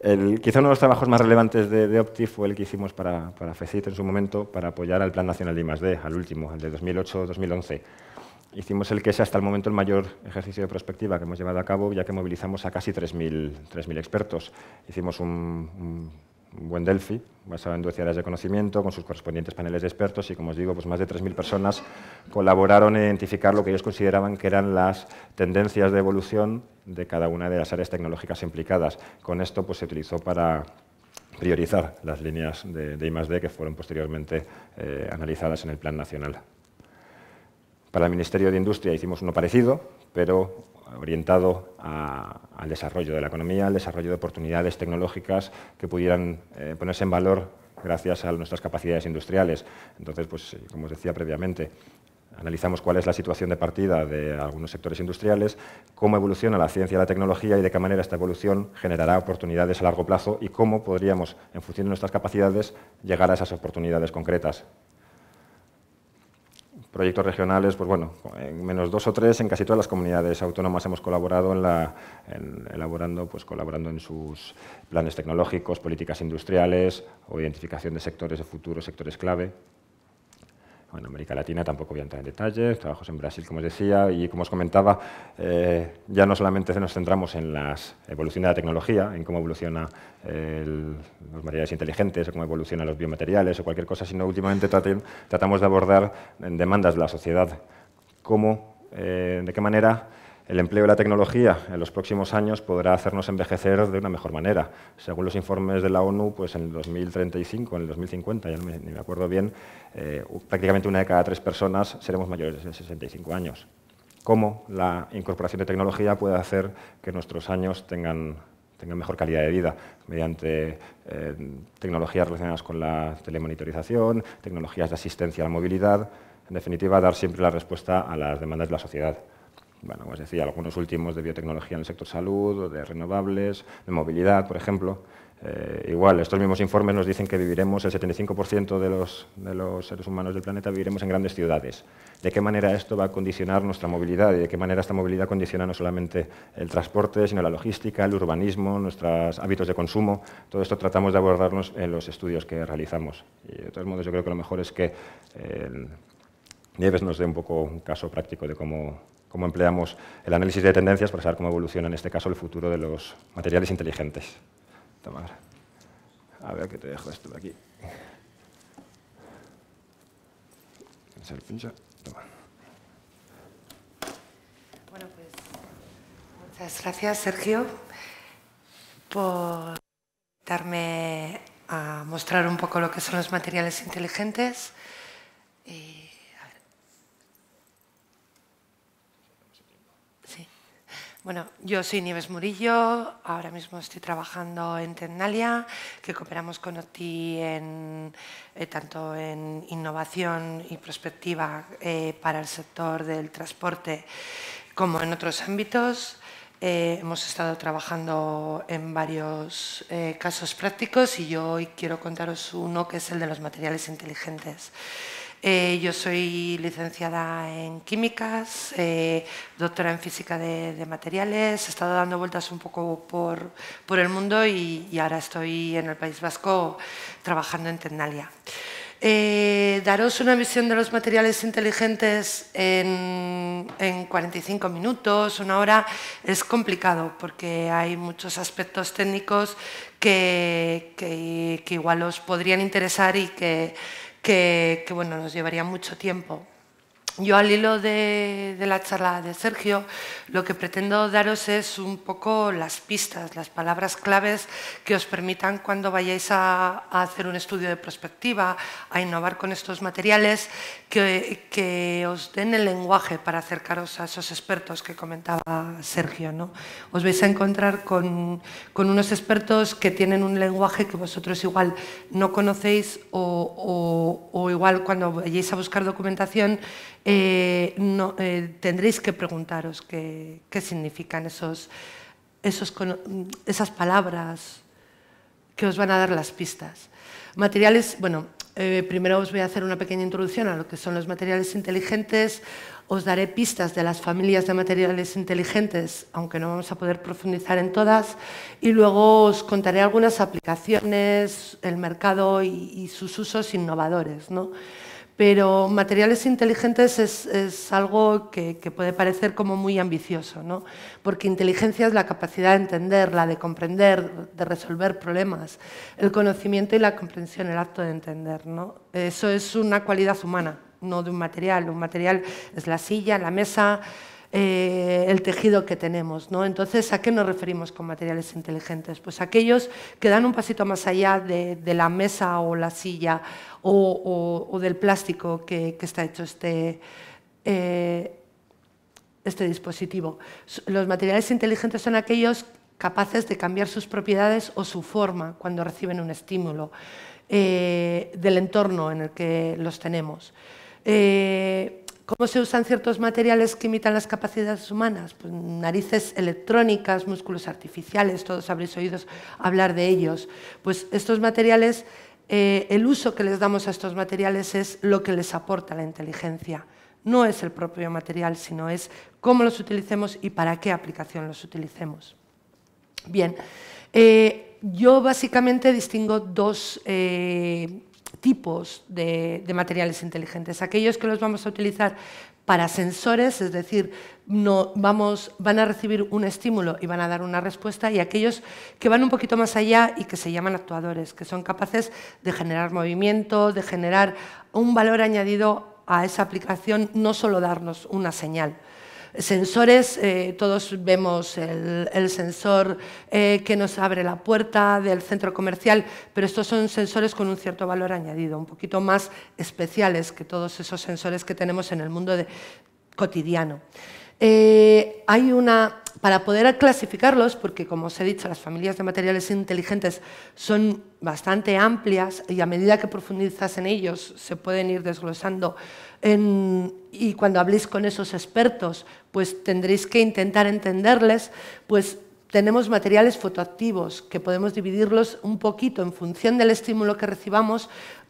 el... quizá uno de los trabajos más relevantes de, Optif Opti fue el que hicimos para, para FECIT en su momento para apoyar al Plan Nacional de I+.D., al último, el de 2008-2011. Hicimos el que es hasta el momento el mayor ejercicio de prospectiva que hemos llevado a cabo, ya que movilizamos a casi 3.000 expertos. Hicimos un buen Delphi, basado en 12 áreas de conocimiento, con sus correspondientes paneles de expertos y, como os digo, pues más de 3.000 personas colaboraron en identificar lo que ellos consideraban que eran las tendencias de evolución de cada una de las áreas tecnológicas implicadas. Con esto pues, se utilizó para priorizar las líneas de, de I+.D. que fueron posteriormente eh, analizadas en el Plan Nacional. Para el Ministerio de Industria hicimos uno parecido, pero orientado al desarrollo de la economía, al desarrollo de oportunidades tecnológicas que pudieran eh, ponerse en valor gracias a nuestras capacidades industriales. Entonces, pues, eh, como os decía previamente, analizamos cuál es la situación de partida de algunos sectores industriales, cómo evoluciona la ciencia y la tecnología y de qué manera esta evolución generará oportunidades a largo plazo y cómo podríamos, en función de nuestras capacidades, llegar a esas oportunidades concretas proyectos regionales, pues bueno, en menos dos o tres en casi todas las comunidades autónomas hemos colaborado en, elaborando, pues colaborando en sus planes tecnológicos, políticas industriales o identificación de sectores de futuro, sectores clave. En América Latina tampoco voy a entrar en detalles, trabajos en Brasil, como os decía, y como os comentaba, eh, ya no solamente nos centramos en la evolución de la tecnología, en cómo evolucionan eh, los materiales inteligentes, o cómo evolucionan los biomateriales o cualquier cosa, sino últimamente tratamos de abordar demandas de la sociedad, cómo, eh, de qué manera el empleo de la tecnología en los próximos años podrá hacernos envejecer de una mejor manera. Según los informes de la ONU, pues en el 2035, en el 2050, ya no me, acuerdo bien, eh, prácticamente una de cada tres personas seremos mayores de 65 años. ¿Cómo la incorporación de tecnología puede hacer que nuestros años tengan, mejor calidad de vida? Mediante eh, tecnologías relacionadas con la telemonitorización, tecnologías de asistencia a la movilidad, en definitiva, dar siempre la respuesta a las demandas de la sociedad. Bueno, pues decía, algunos últimos de biotecnología en el sector salud, de renovables, de movilidad, por ejemplo. Eh, igual, estos mismos informes nos dicen que viviremos, el 75% de los, seres humanos del planeta viviremos en grandes ciudades. ¿De qué manera esto va a condicionar nuestra movilidad y de qué manera esta movilidad condiciona no solamente el transporte, sino la logística, el urbanismo, nuestros hábitos de consumo? Todo esto tratamos de abordarnos en los estudios que realizamos. Y de todos modos, yo creo que lo mejor es que eh, Nieves nos dé un poco un caso práctico de cómo cómo empleamos el análisis de tendencias para saber cómo evoluciona en este caso el futuro de los materiales inteligentes. Tomar. A ver que te dejo esto de aquí. Toma. Bueno, pues muchas gracias, Sergio, por darme a mostrar un poco lo que son los materiales inteligentes. Bueno, yo soy Nieves Murillo, ahora mismo estoy trabajando en Tendalia, que cooperamos con OTI eh, tanto en innovación y prospectiva eh, para el sector del transporte como en otros ámbitos. Eh, hemos estado trabajando en varios casos prácticos y yo hoy quiero contaros uno que es el de los materiales inteligentes. Eh, yo soy licenciada en químicas, eh, doctora en física de, materiales, he estado dando vueltas un poco por, el mundo y, ahora estoy en el País Vasco trabajando en Tecnalia. Eh, daros una visión de los materiales inteligentes en, 45 minutos, una hora, es complicado porque hay muchos aspectos técnicos que, que igual os podrían interesar y que que, bueno, nos llevaría mucho tiempo yo al hilo de, la charla de Sergio, lo que pretendo daros es un poco las pistas, las palabras claves que os permitan cuando vayáis a, hacer un estudio de prospectiva, a innovar con estos materiales, que, os den el lenguaje para acercaros a esos expertos que comentaba Sergio. ¿no? Os vais a encontrar con, unos expertos que tienen un lenguaje que vosotros igual no conocéis o, o igual cuando vayáis a buscar documentación eh, no, eh, tendréis que preguntaros qué, significan esos, esas palabras que os van a dar las pistas. Materiales, bueno, eh, primero os voy a hacer una pequeña introducción a lo que son los materiales inteligentes, os daré pistas de las familias de materiales inteligentes, aunque no vamos a poder profundizar en todas, y luego os contaré algunas aplicaciones, el mercado y, sus usos innovadores pero materiales inteligentes es, algo que, que, puede parecer como muy ambicioso, ¿no? porque inteligencia es la capacidad de entender, la de comprender, de resolver problemas, el conocimiento y la comprensión, el acto de entender. ¿no? Eso es una cualidad humana, no de un material. Un material es la silla, la mesa, eh, el tejido que tenemos. ¿no? Entonces, ¿a qué nos referimos con materiales inteligentes? Pues aquellos que dan un pasito más allá de, la mesa o la silla o, del plástico que, está hecho este... Eh, este dispositivo. Los materiales inteligentes son aquellos capaces de cambiar sus propiedades o su forma cuando reciben un estímulo eh, del entorno en el que los tenemos. ¿Cómo se usan ciertos materiales que imitan las capacidades humanas? Pues, narices electrónicas, músculos artificiales, todos habréis oído hablar de ellos. Pues estos materiales, eh, el uso que les damos a estos materiales es lo que les aporta la inteligencia. No es el propio material, sino es cómo los utilicemos y para qué aplicación los utilicemos. Bien, eh, yo básicamente distingo dos... Eh, tipos de, materiales inteligentes, aquellos que los vamos a utilizar para sensores, es decir, no, vamos, van a recibir un estímulo y van a dar una respuesta, y aquellos que van un poquito más allá y que se llaman actuadores, que son capaces de generar movimiento, de generar un valor añadido a esa aplicación, no solo darnos una señal. Sensores, eh, todos vemos el, sensor eh, que nos abre la puerta del centro comercial, pero estos son sensores con un cierto valor añadido, un poquito más especiales que todos esos sensores que tenemos en el mundo cotidiano. Eh, hay una, para poder clasificarlos, porque como os he dicho, las familias de materiales inteligentes son bastante amplias y a medida que profundizas en ellos se pueden ir desglosando y cuando habléis con esos expertos, pues tendréis que intentar entenderles, pues tenemos materiales fotoactivos que podemos dividirlos un poquito en función del estímulo que recibamos,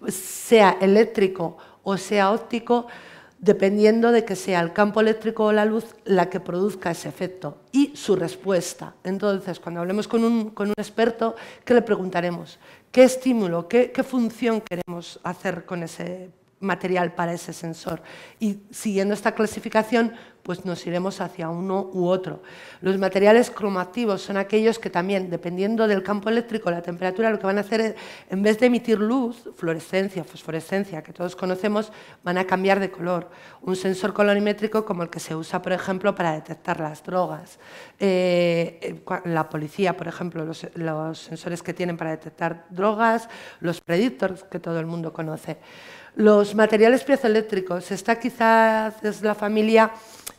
sea eléctrico o sea óptico, dependiendo de que sea el campo eléctrico o la luz la que produzca ese efecto y su respuesta. Entonces, cuando hablemos con un, experto, ¿qué le preguntaremos? ¿Qué estímulo, qué, qué función queremos hacer con ese material para ese sensor. Y siguiendo esta clasificación, pues nos iremos hacia uno u otro. Los materiales cromoactivos son aquellos que también, dependiendo del campo eléctrico, la temperatura, lo que van a hacer es, en vez de emitir luz, fluorescencia, fosforescencia, que todos conocemos, van a cambiar de color. Un sensor colorimétrico como el que se usa, por ejemplo, para detectar las drogas. Eh, eh, la policía, por ejemplo, los, los sensores que tienen para detectar drogas, los predictors que todo el mundo conoce. Los materiales piezoeléctricos, esta quizás es la familia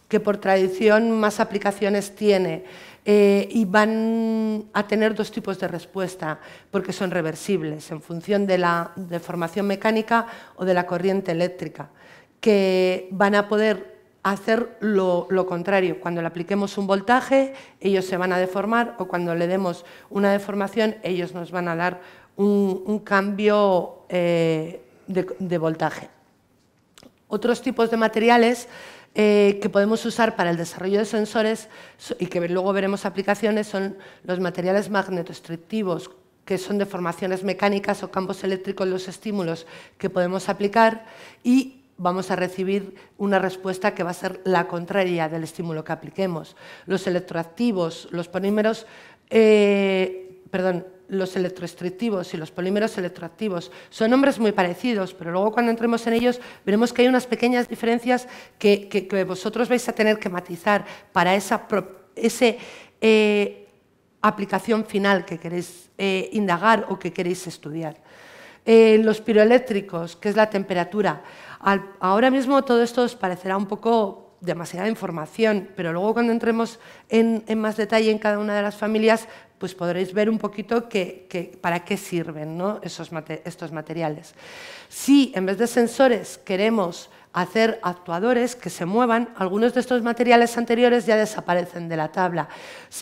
que por tradición más aplicaciones tiene eh, y van a tener dos tipos de respuesta porque son reversibles en función de la deformación mecánica o de la corriente eléctrica, que van a poder hacer lo, contrario. Cuando le apliquemos un voltaje, ellos se van a deformar o cuando le demos una deformación, ellos nos van a dar un, cambio eh, de, voltaje. Otros tipos de materiales eh, que podemos usar para el desarrollo de sensores y que luego veremos aplicaciones son los materiales magnetostrictivos, que son deformaciones mecánicas o campos eléctricos los estímulos que podemos aplicar y vamos a recibir una respuesta que va a ser la contraria del estímulo que apliquemos. Los electroactivos, los polímeros, eh, perdón, los electroestrictivos y los polímeros electroactivos. Son nombres muy parecidos, pero luego cuando entremos en ellos veremos que hay unas pequeñas diferencias que, vosotros vais a tener que matizar para esa ese, eh, aplicación final que queréis eh, indagar o que queréis estudiar. Eh, los piroeléctricos, que es la temperatura. ahora mismo todo esto os parecerá un poco demasiada información, pero luego cuando entremos en, en, más detalle en cada una de las familias pues podréis ver un poquito que, para qué sirven Esos estos materiales. Si en vez de sensores queremos hacer actuadores que se muevan, algunos de estos materiales anteriores ya desaparecen de la tabla.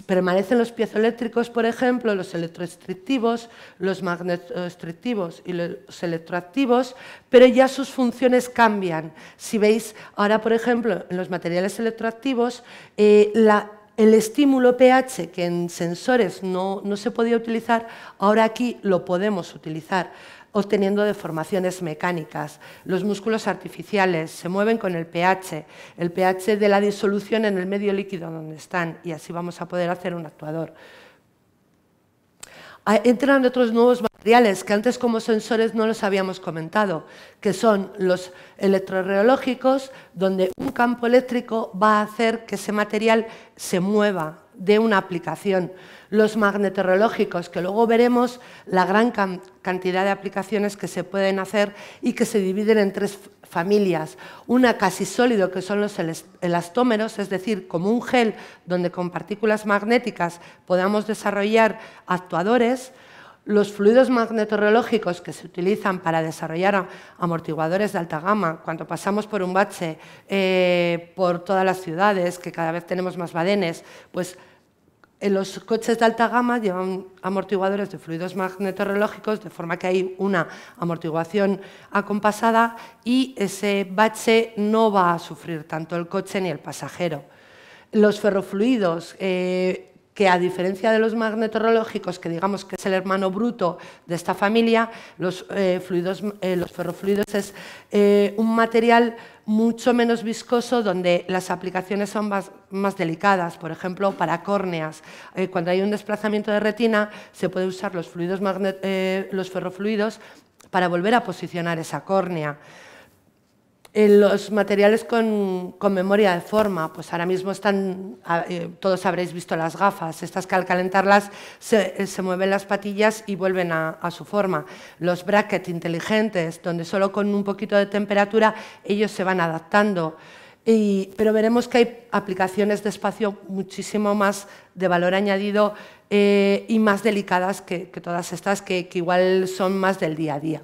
Permanecen los piezoeléctricos, por ejemplo, los electroestrictivos, los magnetoestrictivos y los electroactivos, pero ya sus funciones cambian. Si veis, ahora, por ejemplo, en los materiales electroactivos, eh, la, el estímulo pH, que en sensores no, no se podía utilizar, ahora aquí lo podemos utilizar obteniendo deformaciones mecánicas. Los músculos artificiales se mueven con el pH, el pH de la disolución en el medio líquido donde están, y así vamos a poder hacer un actuador. Ah, entran otros nuevos materiales que antes como sensores no los habíamos comentado, que son los electroreológicos, donde un campo eléctrico va a hacer que ese material se mueva de una aplicación los magnetorrelógicos, que luego veremos la gran cantidad de aplicaciones que se pueden hacer y que se dividen en tres familias. Una casi sólido, que son los elastómeros, es decir, como un gel donde con partículas magnéticas podamos desarrollar actuadores, los fluidos magnetorrológicos que se utilizan para desarrollar amortiguadores de alta gama, cuando pasamos por un bache, eh, por todas las ciudades, que cada vez tenemos más badenes, pues en los coches de alta gama llevan amortiguadores de fluidos magnetorrelógicos, de forma que hay una amortiguación acompasada y ese bache no va a sufrir tanto el coche ni el pasajero. Los ferrofluidos, eh, que a diferencia de los magnetorrelógicos, que digamos que es el hermano bruto de esta familia, los, eh, fluidos, eh, los ferrofluidos es un material mucho menos viscoso donde las aplicaciones son más, delicadas, por ejemplo, para córneas. Eh, cuando hay un desplazamiento de retina, se puede usar los, fluidos eh, los ferrofluidos para volver a posicionar esa córnea. Eh, los materiales con, memoria de forma, pues ahora mismo están, eh, todos habréis visto las gafas, estas que al calentarlas se, eh, mueven las patillas y vuelven a, su forma. Los brackets inteligentes, donde solo con un poquito de temperatura ellos se van adaptando. pero veremos que hay aplicaciones de espacio muchísimo más de valor añadido y más delicadas que, todas estas, que igual son más del día a día.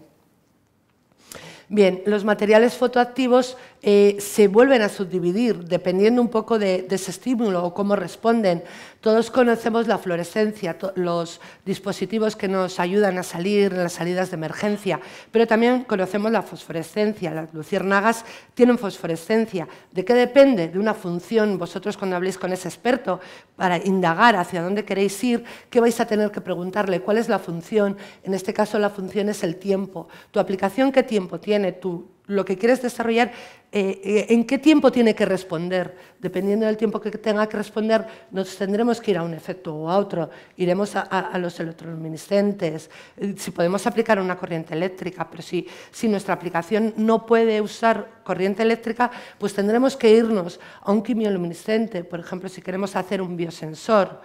Bien, los materiales fotoactivos eh, se vuelven a subdividir dependiendo un poco de, ese estímulo o cómo responden. Todos conocemos la fluorescencia, los dispositivos que nos ayudan a salir en las salidas de emergencia, pero también conocemos la fosforescencia, las luciernagas tienen fosforescencia. ¿De qué depende? De una función. Vosotros cuando habléis con ese experto para indagar hacia dónde queréis ir, ¿qué vais a tener que preguntarle? ¿Cuál es la función? En este caso la función es el tiempo. ¿Tu aplicación qué tiempo tiene? ¿Tu, lo que quieres desarrollar, eh, eh, en qué tiempo tiene que responder. Dependiendo del tiempo que tenga que responder, nos tendremos que ir a un efecto u otro, iremos a, los electroluminiscentes, eh, si podemos aplicar una corriente eléctrica, pero si, si nuestra aplicación no puede usar corriente eléctrica, pues tendremos que irnos a un quimioluminiscente, por ejemplo, si queremos hacer un biosensor,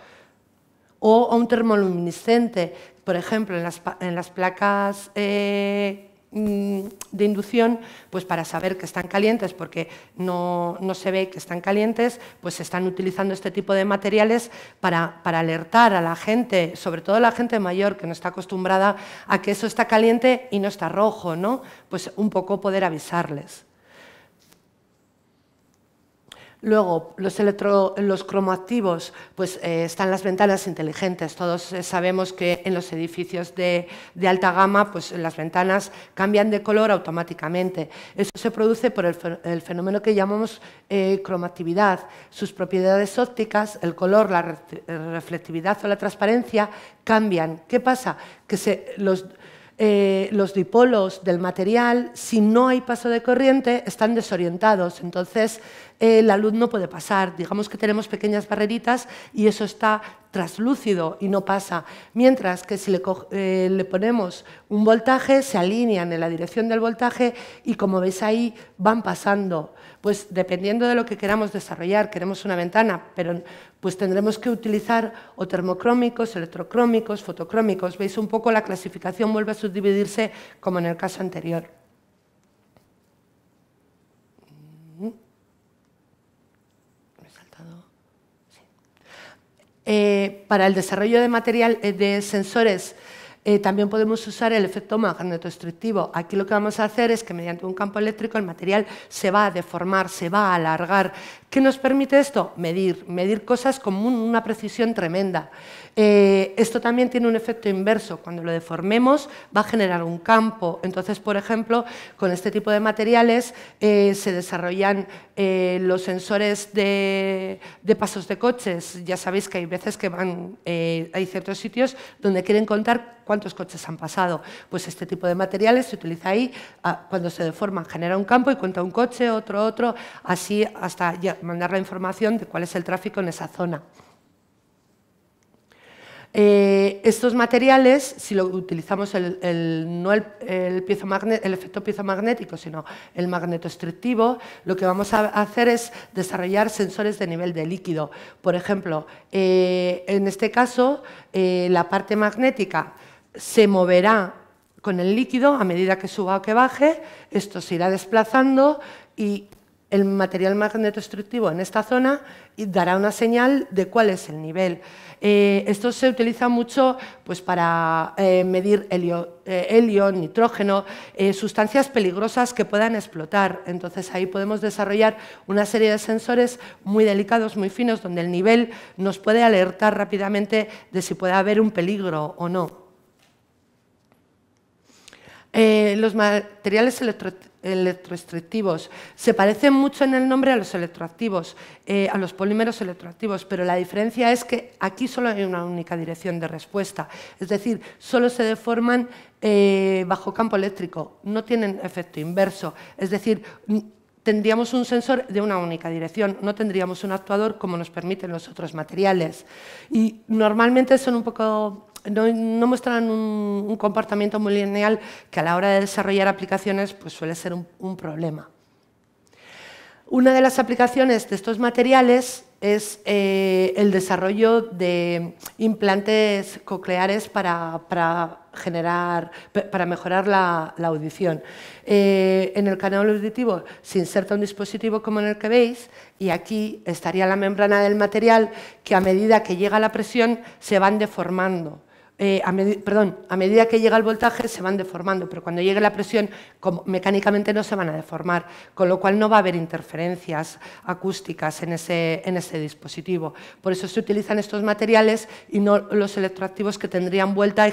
o a un termoluminiscente, por ejemplo, en las, placas... Mm, de inducción, pues para saber que están calientes, porque no, se ve que están calientes, pues se están utilizando este tipo de materiales para, para, alertar a la gente, sobre todo a la gente mayor que no está acostumbrada a que eso está caliente y no está rojo, ¿no? Pues un poco poder avisarles. Luego, los, electro, cromoactivos, pues eh, están las ventanas inteligentes. Todos eh, sabemos que en los edificios de, alta gama, pues las ventanas cambian de color automáticamente. Eso se produce por el, fenómeno que llamamos eh, cromatividad. Sus propiedades ópticas, el color, la reflectividad o la transparencia cambian. ¿Qué pasa? Que los, eh, los dipolos del material, si no hay paso de corriente, están desorientados. Entonces, eh, la luz no puede pasar. Digamos que tenemos pequeñas barreritas y eso está traslúcido y no pasa. Mientras que si le eh, ponemos un voltaje, se alinean en la dirección del voltaje y, como veis ahí, van pasando. Pues dependiendo de lo que queramos desarrollar, queremos una ventana, pero pues tendremos que utilizar o termocrómicos, electrocrómicos, fotocrómicos. Veis un poco la clasificación vuelve a subdividirse como en el caso anterior. Mm. Eh, para el desarrollo de material eh, de sensores eh, también podemos usar el efecto magnetoestrictivo. Aquí lo que vamos a hacer es que mediante un campo eléctrico el material se va a deformar, se va a alargar, ¿Qué nos permite esto? Medir, medir cosas con una precisión tremenda. Eh, esto también tiene un efecto inverso, cuando lo deformemos va a generar un campo. Entonces, por ejemplo, con este tipo de materiales eh, se desarrollan eh, los sensores de, pasos de coches. Ya sabéis que hay veces que van, hay ciertos sitios donde quieren contar cuántos coches han pasado. Pues este tipo de materiales se utiliza ahí ah, cuando se deforman, genera un campo y cuenta un coche, otro, otro, así hasta ya mandar la información de cuál es el tráfico en esa zona. Eh, estos materiales, si lo utilizamos el, no el, el, el, efecto piezomagnético, sino el magnetoestrictivo, lo que vamos a hacer es desarrollar sensores de nivel de líquido. Por ejemplo, eh, en este caso, eh, la parte magnética se moverá con el líquido a medida que suba o que baje, esto se irá desplazando y el material magnetoestructivo en esta zona y dará una señal de cuál es el nivel. Eh, esto se utiliza mucho pues, para eh, medir helio, eh, helio nitrógeno, sustancias peligrosas que puedan explotar. Entonces ahí podemos desarrollar una serie de sensores muy delicados, muy finos, donde el nivel nos puede alertar rápidamente de si puede haber un peligro o no. los materiales electro electroestrictivos. Se parecen mucho en el nombre a los electroactivos, eh, a los polímeros electroactivos, pero la diferencia es que aquí solo hay una única dirección de respuesta. Es decir, solo se deforman eh, bajo campo eléctrico, no tienen efecto inverso. Es decir, tendríamos un sensor de una única dirección, no tendríamos un actuador como nos permiten los otros materiales. Y normalmente son un poco no, muestran un, comportamiento muy lineal que a la hora de desarrollar aplicaciones pues suele ser un, problema. Una de las aplicaciones de estos materiales es eh, el desarrollo de implantes cocleares para, para mejorar la, audición. Eh, en el canal auditivo se inserta un dispositivo como en el que veis y aquí estaría la membrana del material que a medida que llega la presión se van deformando. Eh, a perdón, a medida que llega el voltaje se van deformando, pero cuando llegue la presión mecánicamente no se van a deformar, con lo cual no va a haber interferencias acústicas en ese, dispositivo. Por eso se utilizan estos materiales y no los electroactivos que tendrían vuelta y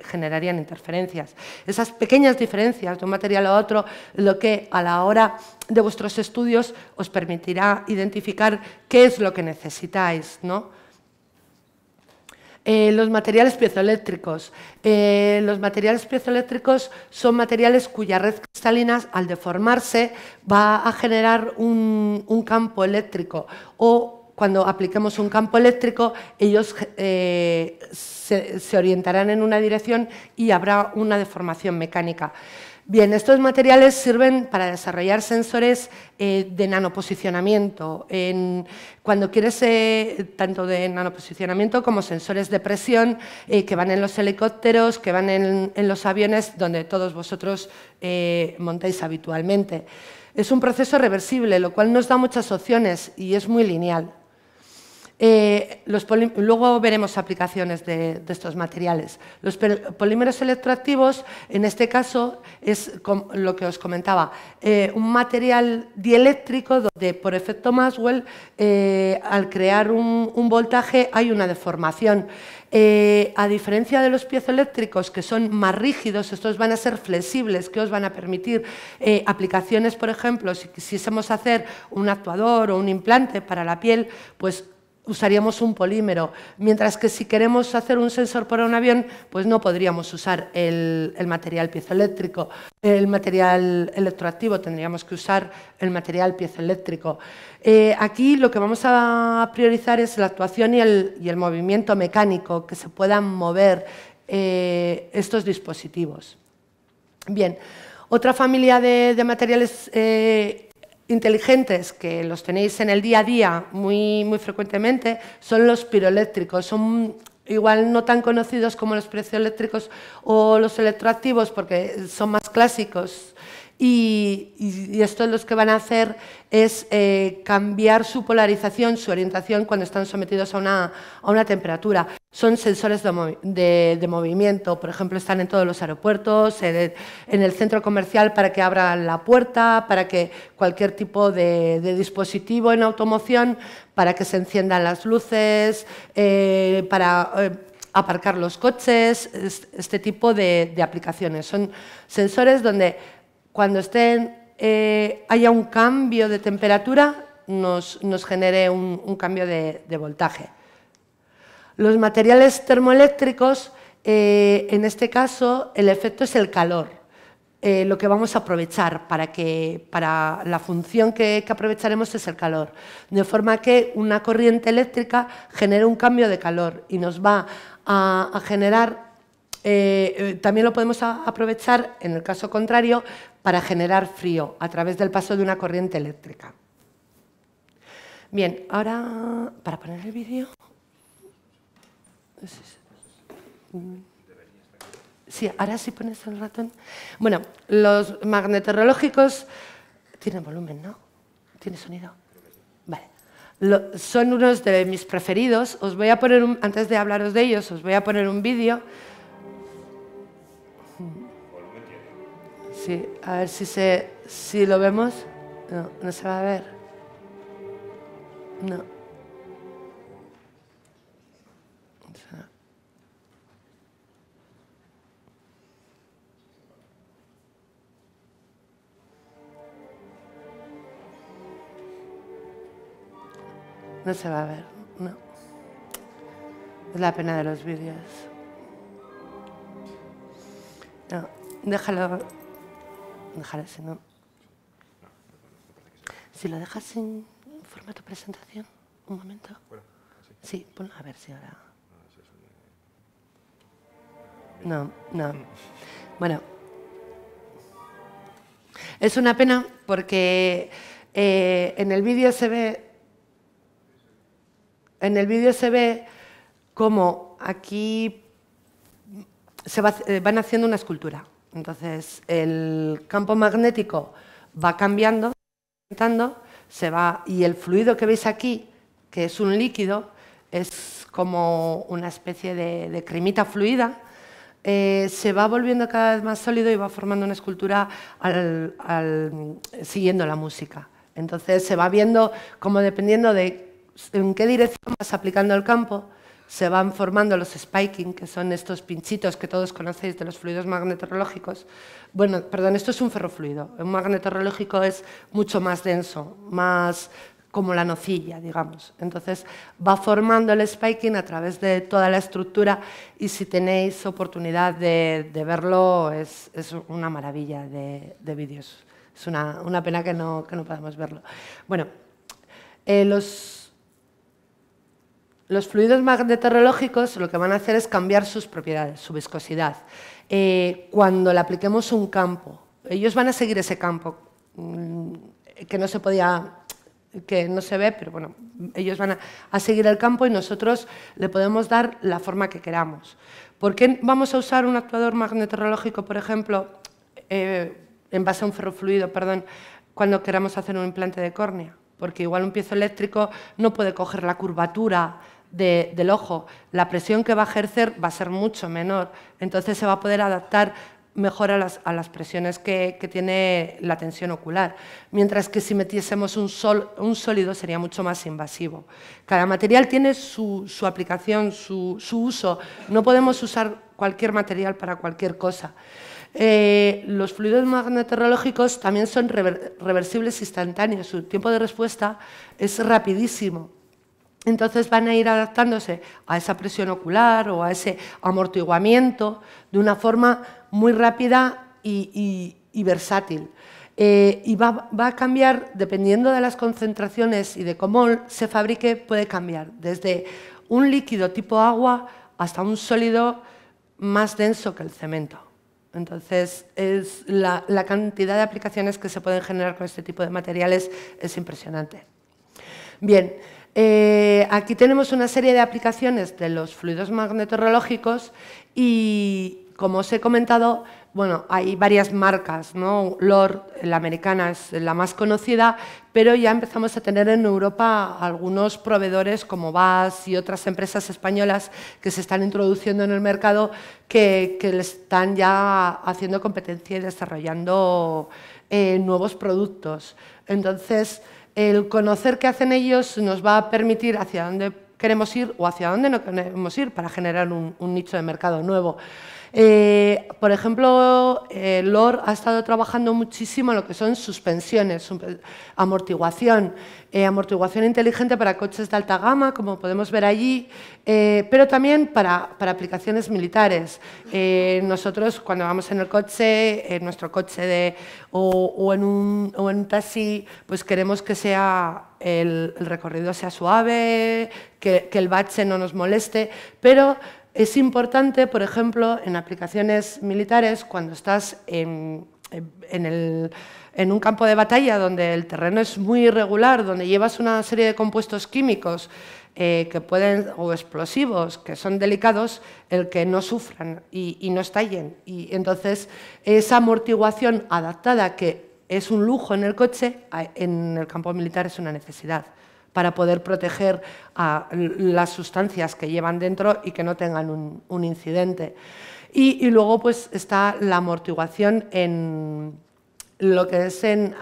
generarían interferencias. Esas pequeñas diferencias de un material a otro, lo que a la hora de vuestros estudios os permitirá identificar qué es lo que necesitáis, ¿no? Eh, los materiales piezoeléctricos. Eh, los materiales piezoeléctricos son materiales cuya red cristalina, al deformarse, va a generar un, campo eléctrico o cuando apliquemos un campo eléctrico, ellos eh, se orientarán en una dirección y habrá una deformación mecánica. Bien, estos materiales sirven para desarrollar sensores eh, de nanoposicionamiento. cuando quieres, eh, tanto de nanoposicionamiento como sensores de presión, eh, que van en los helicópteros, que van en los aviones, donde todos vosotros montáis habitualmente. Es un proceso reversible, lo cual nos da muchas opciones y es muy lineal. Eh, luego veremos aplicaciones de, estos materiales. Los polímeros electroactivos, en este caso, es lo que os comentaba, eh, un material dieléctrico donde por efecto Maxwell, eh, al crear un, un, voltaje hay una deformación. a diferencia de los piezoeléctricos, que son más rígidos, estos van a ser flexibles, que os van a permitir aplicaciones, por ejemplo, si quisiésemos hacer un actuador o un implante para la piel, pues usaríamos un polímero, mientras que si queremos hacer un sensor para un avión, pues no podríamos usar el, material piezoeléctrico, el material electroactivo, tendríamos que usar el material piezoeléctrico. Eh, aquí lo que vamos a priorizar es la actuación y el, movimiento mecánico, que se puedan mover eh, estos dispositivos. Bien, otra familia de, materiales eh, inteligentes que los tenéis en el día a día muy, muy frecuentemente son los piroeléctricos. Son igual no tan conocidos como los precioeléctricos o los electroactivos porque son más clásicos y, esto es lo que van a hacer es eh, cambiar su polarización, su orientación cuando están sometidos a una, a una temperatura. Son sensores de, movimiento, por ejemplo, están en todos los aeropuertos, en el, centro comercial para que abran la puerta, para que cualquier tipo de, dispositivo en automoción, para que se enciendan las luces, eh, para... Eh, aparcar los coches, este tipo de, de, aplicaciones. Son sensores donde cuando estén, eh, haya un cambio de temperatura, nos, genere un, cambio de, voltaje. Los materiales termoeléctricos, eh, en este caso, el efecto es el calor, eh, lo que vamos a aprovechar para, que, para la función que, aprovecharemos es el calor, de forma que una corriente eléctrica genere un cambio de calor y nos va a generar eh, eh, también lo podemos aprovechar, en el caso contrario, para generar frío a través del paso de una corriente eléctrica. Bien, ahora para poner el vídeo. Sí, ahora sí pones el ratón. Bueno, los magnetorológicos tienen volumen, ¿no? ¿Tiene sonido? Vale. son unos de mis preferidos. Os voy a poner, antes de hablaros de ellos, os voy a poner un vídeo Sí, a ver si, se, si lo vemos. No, no se va a ver. No. No se va a ver, no. Es la pena de los vídeos. No, déjalo Dejar ¿no? Si lo dejas en formato presentación, un momento. Sí, ponlo a ver si ahora. No, no. Bueno. Es una pena porque eh, en el vídeo se ve. En el vídeo se ve como aquí se eh, van haciendo una escultura. Entonces, el campo magnético va cambiando, se va, y el fluido que veis aquí, que es un líquido, es como una especie de, cremita fluida, eh, se va volviendo cada vez más sólido y va formando una escultura al, siguiendo la música. Entonces se va viendo como dependiendo de en qué dirección vas aplicando el campo, se van formando los spiking, que son estos pinchitos que todos conocéis de los fluidos magnetorológicos. Bueno, perdón, esto es un ferrofluido. Un magnetorológico es mucho más denso, más como la nocilla, digamos. Entonces va formando el spiking a través de toda la estructura y si tenéis oportunidad de, verlo, es, una maravilla de, vídeos. Es una, pena que no, que podamos verlo. Bueno, eh, los los fluidos magnetorrológicos lo que van a hacer es cambiar sus propiedades, su viscosidad. Eh, cuando le apliquemos un campo, ellos van a seguir ese campo mm, que no se podía que no se ve, pero bueno, ellos van a, seguir el campo y nosotros le podemos dar la forma que queramos. ¿Por qué vamos a usar un actuador magnetorrelógico, por ejemplo, eh, en base a un ferrofluido, perdón, cuando queramos hacer un implante de córnea? Porque igual un piezo eléctrico no puede coger la curvatura del ojo, la presión que va a ejercer va a ser mucho menor, entonces se va a poder adaptar mejor a las, presiones que, tiene la tensión ocular, mientras que si metiésemos un, sol, un sólido sería mucho más invasivo. Cada material tiene su, aplicación, su, uso, no podemos usar cualquier material para cualquier cosa. Eh, los fluidos magnetorológicos también son reversibles instantáneos, su tiempo de respuesta es rapidísimo, entonces van a ir adaptándose a esa presión ocular o a ese amortiguamiento de una forma muy rápida y, versátil. Eh, y va, a cambiar, dependiendo de las concentraciones y de cómo se fabrique, puede cambiar desde un líquido tipo agua hasta un sólido más denso que el cemento. Entonces, es la, la cantidad de aplicaciones que se pueden generar con este tipo de materiales es impresionante. Bien, eh, aquí tenemos una serie de aplicaciones de los fluidos magnetorológicos y, como os he comentado, bueno, hay varias marcas, ¿no? LOR, la americana es la más conocida, pero ya empezamos a tener en Europa algunos proveedores como VAS y otras empresas españolas que se están introduciendo en el mercado que, le están ya haciendo competencia y desarrollando eh, nuevos productos. Entonces, el conocer qué hacen ellos nos va a permitir hacia dónde queremos ir o hacia dónde no queremos ir para generar un, un nicho de mercado nuevo. Eh, por ejemplo, eh, LOR ha estado trabajando muchísimo en lo que son suspensiones, amortiguación, eh, amortiguación inteligente para coches de alta gama, como podemos ver allí, eh, pero también para, aplicaciones militares. nosotros, cuando vamos en el coche, en nuestro coche de, o, en un, taxi, pues queremos que sea el, recorrido sea suave, que, que, el bache no nos moleste, pero es importante, por ejemplo, en aplicaciones militares, cuando estás en, un campo de batalla donde el terreno es muy irregular, donde llevas una serie de compuestos químicos eh, que pueden, o explosivos que son delicados, el que no sufran y, y no estallen. Y entonces esa amortiguación adaptada que es un lujo en el coche, en el campo militar es una necesidad para poder proteger a las sustancias que llevan dentro y que no tengan un, incidente. Y, luego pues está la amortiguación en lo que es en,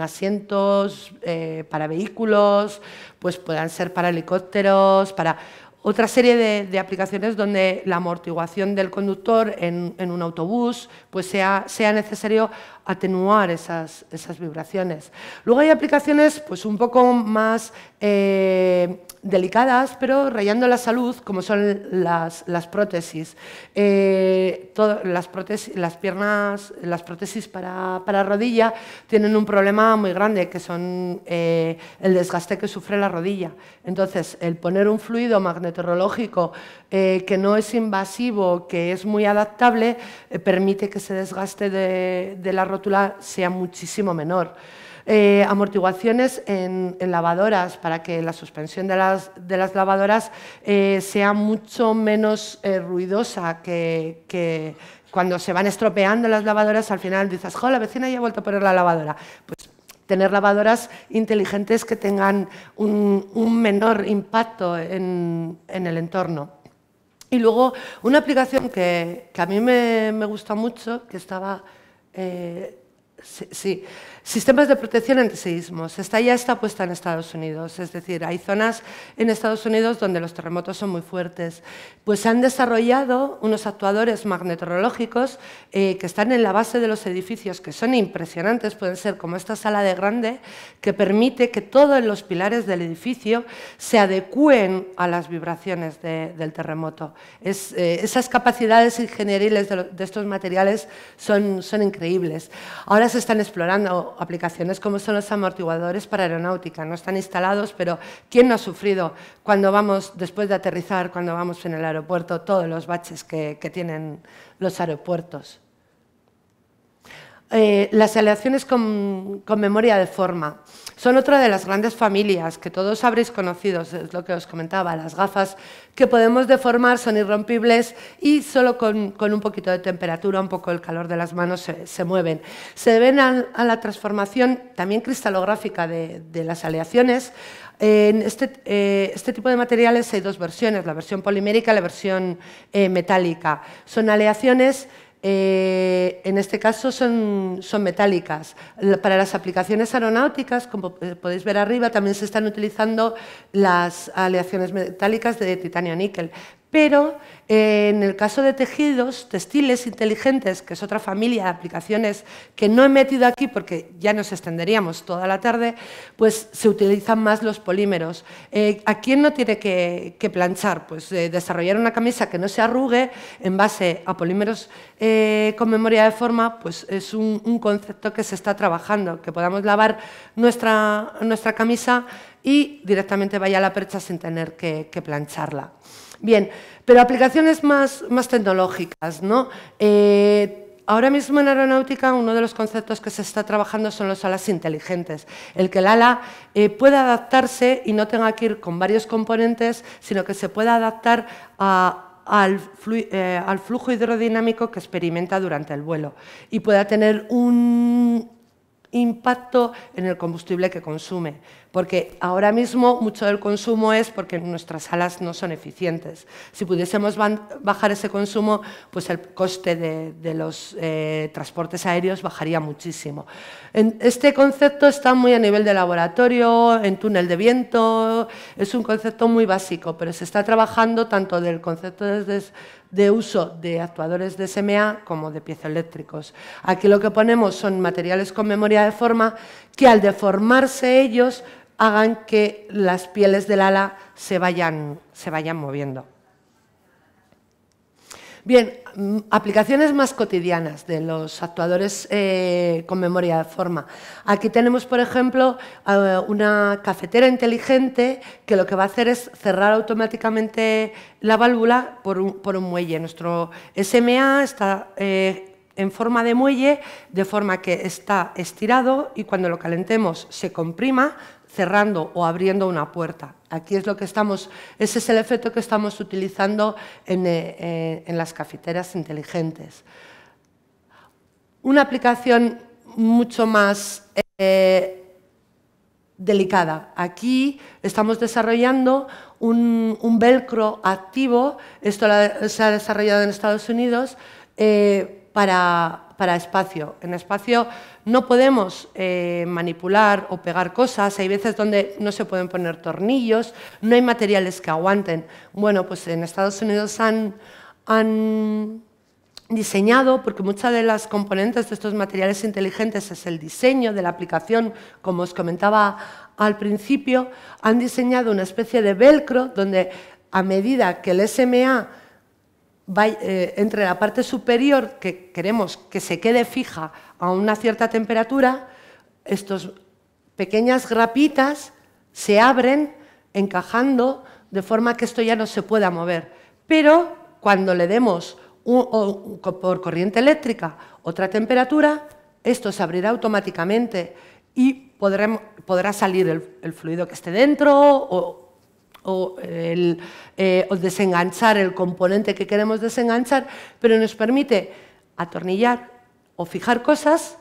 asientos eh, para vehículos, pues puedan ser para helicópteros, para otra serie de, aplicaciones donde la amortiguación del conductor en, un autobús pues sea, sea necesario atenuar esas, esas, vibraciones. Luego hay aplicaciones pues un poco más eh, delicadas, pero rayando la salud, como son las, prótesis. Eh, las, prótesis las piernas, las prótesis para, rodilla tienen un problema muy grande, que son eh, el desgaste que sufre la rodilla. Entonces, el poner un fluido magnetorológico que no es invasivo, que es muy adaptable, permite que ese desgaste de, la rótula sea muchísimo menor. Eh, amortiguaciones en, lavadoras para que la suspensión de las, lavadoras eh, sea mucho menos eh, ruidosa que, cuando se van estropeando las lavadoras, al final dices, jo, la vecina ya ha vuelto a poner la lavadora. Pues tener lavadoras inteligentes que tengan un, menor impacto en el entorno. Y luego una aplicación que, a mí me, gusta mucho, que estaba... Eh, sí Sistemas de protección ante sismos. Esta ya está puesta en Estados Unidos, es decir, hay zonas en Estados Unidos donde los terremotos son muy fuertes. Pues se han desarrollado unos actuadores magnetorológicos eh, que están en la base de los edificios, que son impresionantes, pueden ser como esta sala de grande, que permite que todos los pilares del edificio se adecúen a las vibraciones del terremoto. Es, eh, esas capacidades ingenieriles de, de estos materiales son, son increíbles. Ahora se están explorando aplicaciones como son los amortiguadores para aeronáutica. No están instalados, pero ¿quién no ha sufrido cuando vamos, después de aterrizar, cuando vamos en el aeropuerto, todos los baches que, tienen los aeropuertos? Eh, las aleaciones con memoria de forma. Son otra de las grandes familias que todos habréis conocido, es lo que os comentaba, las gafas que podemos deformar, son irrompibles y solo con, un poquito de temperatura, un poco el calor de las manos se, mueven. Se deben a, la transformación también cristalográfica de, las aleaciones. En este, eh, este, tipo de materiales hay dos versiones, la versión polimérica y la versión eh, metálica. Son aleaciones eh, en este caso son, son metálicas. Para las aplicaciones aeronáuticas, como eh, podéis ver arriba, también se están utilizando las aleaciones metálicas de titanio-níquel, pero eh, en el caso de tejidos, textiles inteligentes, que es otra familia de aplicaciones que no he metido aquí porque ya nos extenderíamos toda la tarde, pues se utilizan más los polímeros. Eh, ¿A quién no tiene que, planchar? Pues eh, desarrollar una camisa que no se arrugue en base a polímeros con memoria de forma, pues es un, concepto que se está trabajando, que podamos lavar nuestra, camisa y directamente vaya a la percha sin tener que plancharla. Bien, pero aplicaciones más, tecnológicas, ¿no? Eh, ahora mismo en aeronáutica uno de los conceptos que se está trabajando son los alas inteligentes, el que el ala eh, pueda adaptarse y no tenga que ir con varios componentes, sino que se pueda adaptar al, eh, al, flujo hidrodinámico que experimenta durante el vuelo y pueda tener un impacto en el combustible que consume porque ahora mismo mucho del consumo es porque nuestras alas no son eficientes. Si pudiésemos bajar ese consumo, pues el coste de, los eh, transportes aéreos bajaría muchísimo. este concepto está muy a nivel de laboratorio, en túnel de viento, es un concepto muy básico, pero se está trabajando tanto del concepto de, de uso de actuadores de SMA como de piezoeléctricos. Aquí lo que ponemos son materiales con memoria de forma que al deformarse ellos hagan que las pieles del ala se vayan, se vayan moviendo. Bien, mm, aplicaciones más cotidianas de los actuadores eh, con memoria de forma. Aquí tenemos, por ejemplo, eh, una cafetera inteligente que lo que va a hacer es cerrar automáticamente la válvula por un, muelle. Nuestro SMA está eh, en forma de muelle, de forma que está estirado y cuando lo calentemos se comprima, cerrando o abriendo una puerta. Aquí es lo que estamos, ese es el efecto que estamos utilizando en, eh, eh, las cafeteras inteligentes. Una aplicación mucho más eh, delicada. Aquí estamos desarrollando un, velcro activo, esto se ha desarrollado en Estados Unidos, para para espacio. En espacio no podemos eh, manipular o pegar cosas, hay veces donde no se pueden poner tornillos, no hay materiales que aguanten. Bueno, pues en Estados Unidos han, han diseñado, porque muchas de las componentes de estos materiales inteligentes es el diseño de la aplicación, como os comentaba al principio, han diseñado una especie de velcro donde a medida que el SMA eh, entre la parte superior, que queremos que se quede fija a una cierta temperatura, estas pequeñas grapitas se abren encajando de forma que esto ya no se pueda mover. Pero cuando le demos por corriente eléctrica otra temperatura, esto se abrirá automáticamente y podrá salir el, el fluido que esté dentro o eh, o desenganchar el componente que queremos desenganchar, pero nos permite atornillar o fijar cosas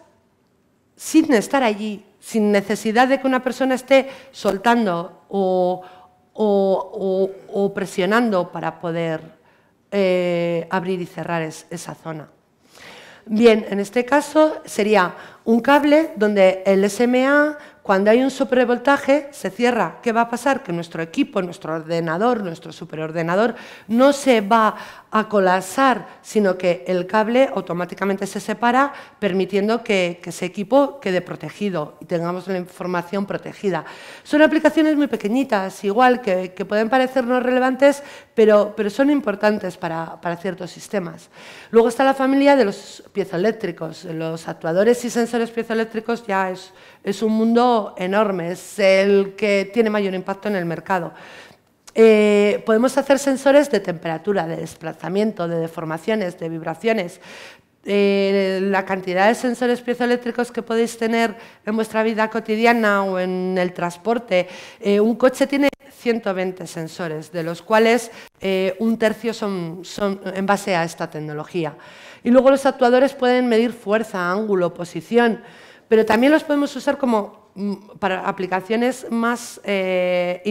sin estar allí, sin necesidad de que una persona esté soltando o, presionando para poder eh, abrir y cerrar esa zona. Bien, en este caso sería un cable donde el SMA cuando hay un sobrevoltaje, se cierra. ¿Qué va a pasar? Que nuestro equipo, nuestro ordenador, nuestro superordenador, no se va a colapsar, sino que el cable automáticamente se separa, permitiendo que, ese equipo quede protegido y tengamos la información protegida. Son aplicaciones muy pequeñitas, igual que, que pueden parecernos relevantes, pero, pero son importantes para, para ciertos sistemas. Luego está la familia de los piezoeléctricos. Los actuadores y sensores piezoeléctricos ya es es un mundo enorme, es el que tiene mayor impacto en el mercado. Eh, podemos hacer sensores de temperatura, de desplazamiento, de deformaciones, de vibraciones. Eh, la cantidad de sensores piezoeléctricos que podéis tener en vuestra vida cotidiana o en el transporte. Eh, un coche tiene 120 sensores, de los cuales un tercio son en base a esta tecnología. Y luego los actuadores pueden medir fuerza, ángulo, posición pero también los podemos usar como mm, para aplicaciones más eh,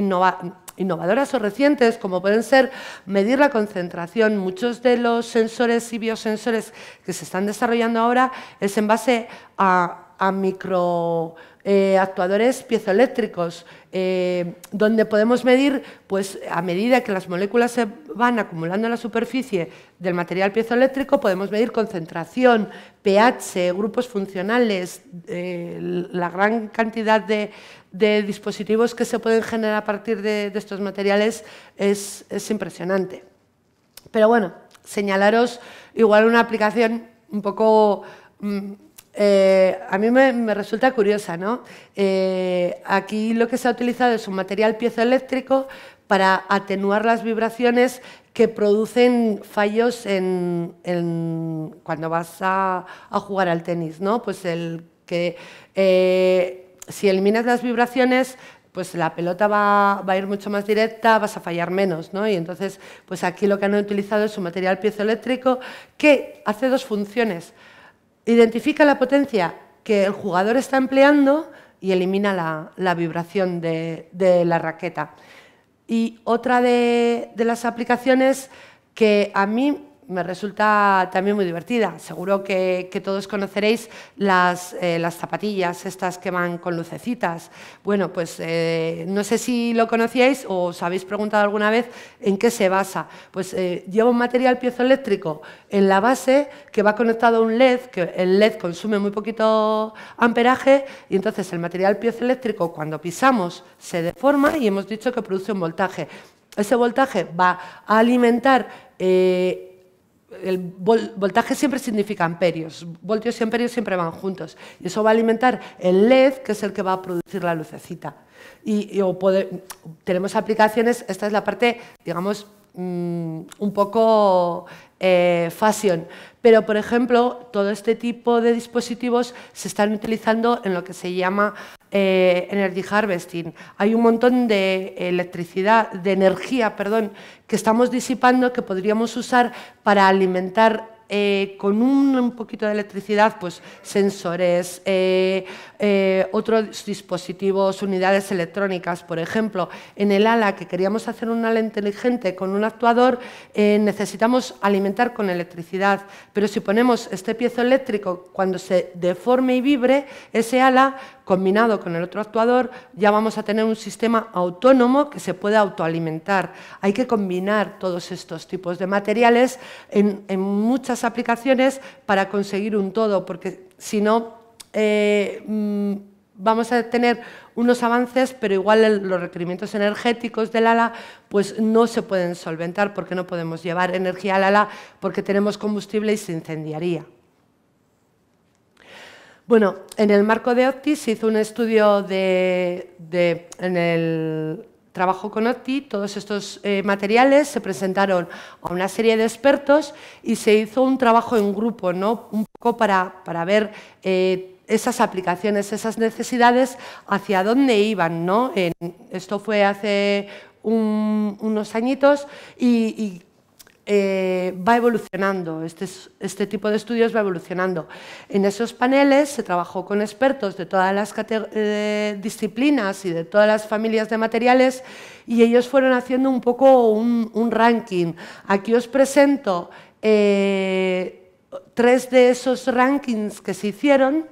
innovadoras o recientes, como pueden ser medir la concentración. Muchos de los sensores y biosensores que se están desarrollando ahora es en base a micro eh, actuadores piezoeléctricos, eh, donde podemos medir, pues a medida que las moléculas se van acumulando en la superficie del material piezoeléctrico, podemos medir concentración, pH, grupos funcionales, eh, la gran cantidad de, dispositivos que se pueden generar a partir de, estos materiales es impresionante. Pero bueno, señalaros igual una aplicación un poco mm, eh, a mí me, resulta curiosa, ¿no? Eh, aquí lo que se ha utilizado es un material piezoeléctrico para atenuar las vibraciones que producen fallos en, cuando vas a, jugar al tenis, ¿no? Pues el que eh, si eliminas las vibraciones pues la pelota va, va, a ir mucho más directa, vas a fallar menos, ¿no? Y entonces, pues aquí lo que han utilizado es un material piezoeléctrico que hace dos funciones. Identifica la potencia que el jugador está empleando y elimina la, vibración de, la raqueta. Y otra de las aplicaciones que a mí me resulta también muy divertida. Seguro que, todos conoceréis las, eh, las, zapatillas, estas que van con lucecitas. Bueno, pues eh, no sé si lo conocíais o os habéis preguntado alguna vez en qué se basa. Pues eh, lleva un material piezoeléctrico en la base que va conectado a un LED, que el LED consume muy poquito amperaje y entonces el material piezoeléctrico cuando pisamos se deforma y hemos dicho que produce un voltaje. Ese voltaje va a alimentar el voltaje siempre significa amperios, voltios y amperios siempre van juntos. Y eso va a alimentar el LED, que es el que va a producir la lucecita. Y, tenemos aplicaciones, esta es la parte, digamos, mm, un poco eh, fashion, pero por ejemplo, todo este tipo de dispositivos se están utilizando en lo que se llama eh, energy harvesting, hay un montón de eh, electricidad, de energía, perdón, que estamos disipando que podríamos usar para alimentar eh, con un, poquito de electricidad, pues sensores, otros dispositivos, unidades electrónicas, por ejemplo, en el ala que queríamos hacer un ala inteligente con un actuador, necesitamos alimentar con electricidad, pero si ponemos este piezo eléctrico, cuando se deforme y vibre, ese ala combinado con el otro actuador, ya vamos a tener un sistema autónomo que se puede autoalimentar. Hay que combinar todos estos tipos de materiales en, muchas aplicaciones para conseguir un todo, porque si no... Eh, mm, vamos a tener unos avances, pero igual los requerimientos energéticos del ala pues no se pueden solventar porque no podemos llevar energía al ala porque tenemos combustible y se incendiaría. Bueno, en el marco de Opti se hizo un estudio de, en el trabajo con OTI, todos estos eh, materiales se presentaron a una serie de expertos y se hizo un trabajo en grupo, ¿no? un poco para, para ver eh, esas aplicaciones, esas necesidades, hacia dónde iban. ¿no? esto fue hace unos añitos y eh, va evolucionando, este, este, tipo de estudios va evolucionando. En esos paneles se trabajó con expertos de todas las eh, disciplinas y de todas las familias de materiales y ellos fueron haciendo un poco un, ranking. Aquí os presento eh, tres de esos rankings que se hicieron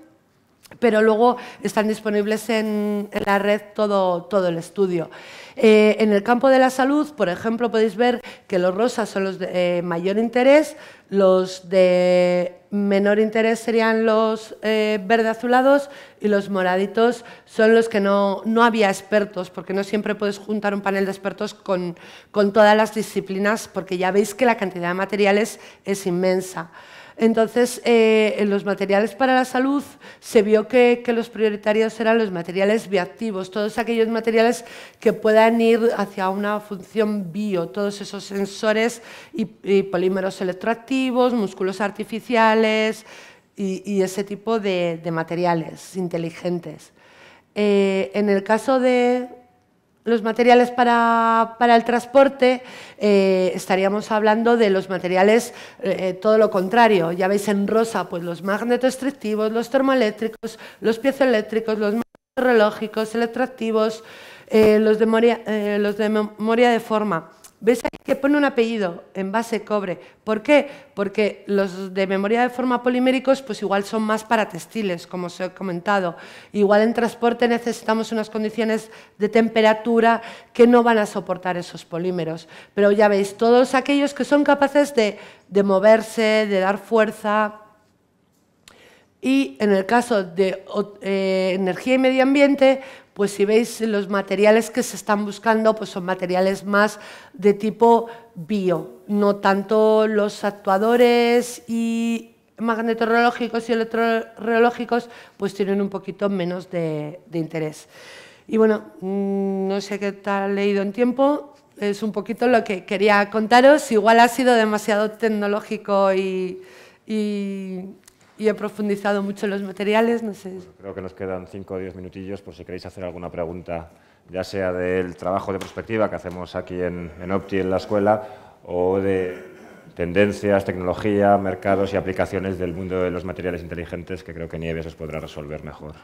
pero luego están disponibles en, la red todo, todo el estudio. Eh, en el campo de la salud, por ejemplo, podéis ver que los rosas son los de eh, mayor interés, los de menor interés serían los eh, verde azulados y los moraditos son los que no, no, había expertos, porque no siempre puedes juntar un panel de expertos con, con todas las disciplinas, porque ya veis que la cantidad de materiales es inmensa. Entonces, eh, en los materiales para la salud se vio que, los prioritarios eran los materiales bioactivos, todos aquellos materiales que puedan ir hacia una función bio, todos esos sensores y, polímeros electroactivos, músculos artificiales y, ese tipo de, materiales inteligentes. Eh, en el caso de, los materiales para, el transporte, eh, estaríamos hablando de los materiales eh, todo lo contrario. Ya veis en rosa, pues los magnetoestrictivos, los termoeléctricos, los piezoeléctricos, los meteorológicos, electroactivos, eh, los, de los de memoria de forma. ¿Ves ahí que pone un apellido, en base cobre? ¿Por qué? Porque los de memoria de forma poliméricos, pues igual son más para textiles, como os he comentado. Igual en transporte necesitamos unas condiciones de temperatura que no van a soportar esos polímeros. Pero ya veis, todos aquellos que son capaces de, moverse, de dar fuerza. Y en el caso de eh, energía y medio ambiente, pues si veis los materiales que se están buscando, pues son materiales más de tipo bio, no tanto los actuadores y magnetorreológicos y electrorreológicos, pues tienen un poquito menos de, interés. Y bueno, mm, no sé qué tal he leído en tiempo, es un poquito lo que quería contaros, igual ha sido demasiado tecnológico y y he profundizado mucho en los materiales. No sé. creo que nos quedan 5 o 10 minutillos por si queréis hacer alguna pregunta, ya sea del trabajo de perspectiva que hacemos aquí en, en Opti, en la escuela, o de tendencias, tecnología, mercados y aplicaciones del mundo de los materiales inteligentes que creo que Nieves os podrá resolver mejor.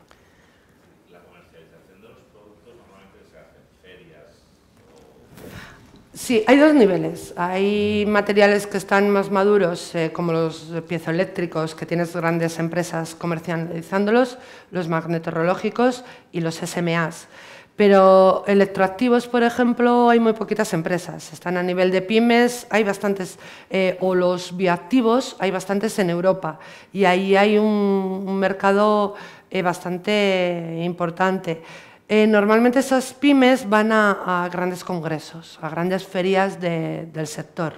Sí, hay dos niveles. Hay materiales que están más maduros, eh, como los piezoeléctricos, que tienes grandes empresas comercializándolos, los magnetorológicos y los SMAs. Pero electroactivos, por ejemplo, hay muy poquitas empresas. Están a nivel de pymes, hay bastantes, eh, o los bioactivos, hay bastantes en Europa. Y ahí hay un, mercado eh, bastante importante. Eh, normalmente esas pymes van a, grandes congresos, a grandes ferias del sector.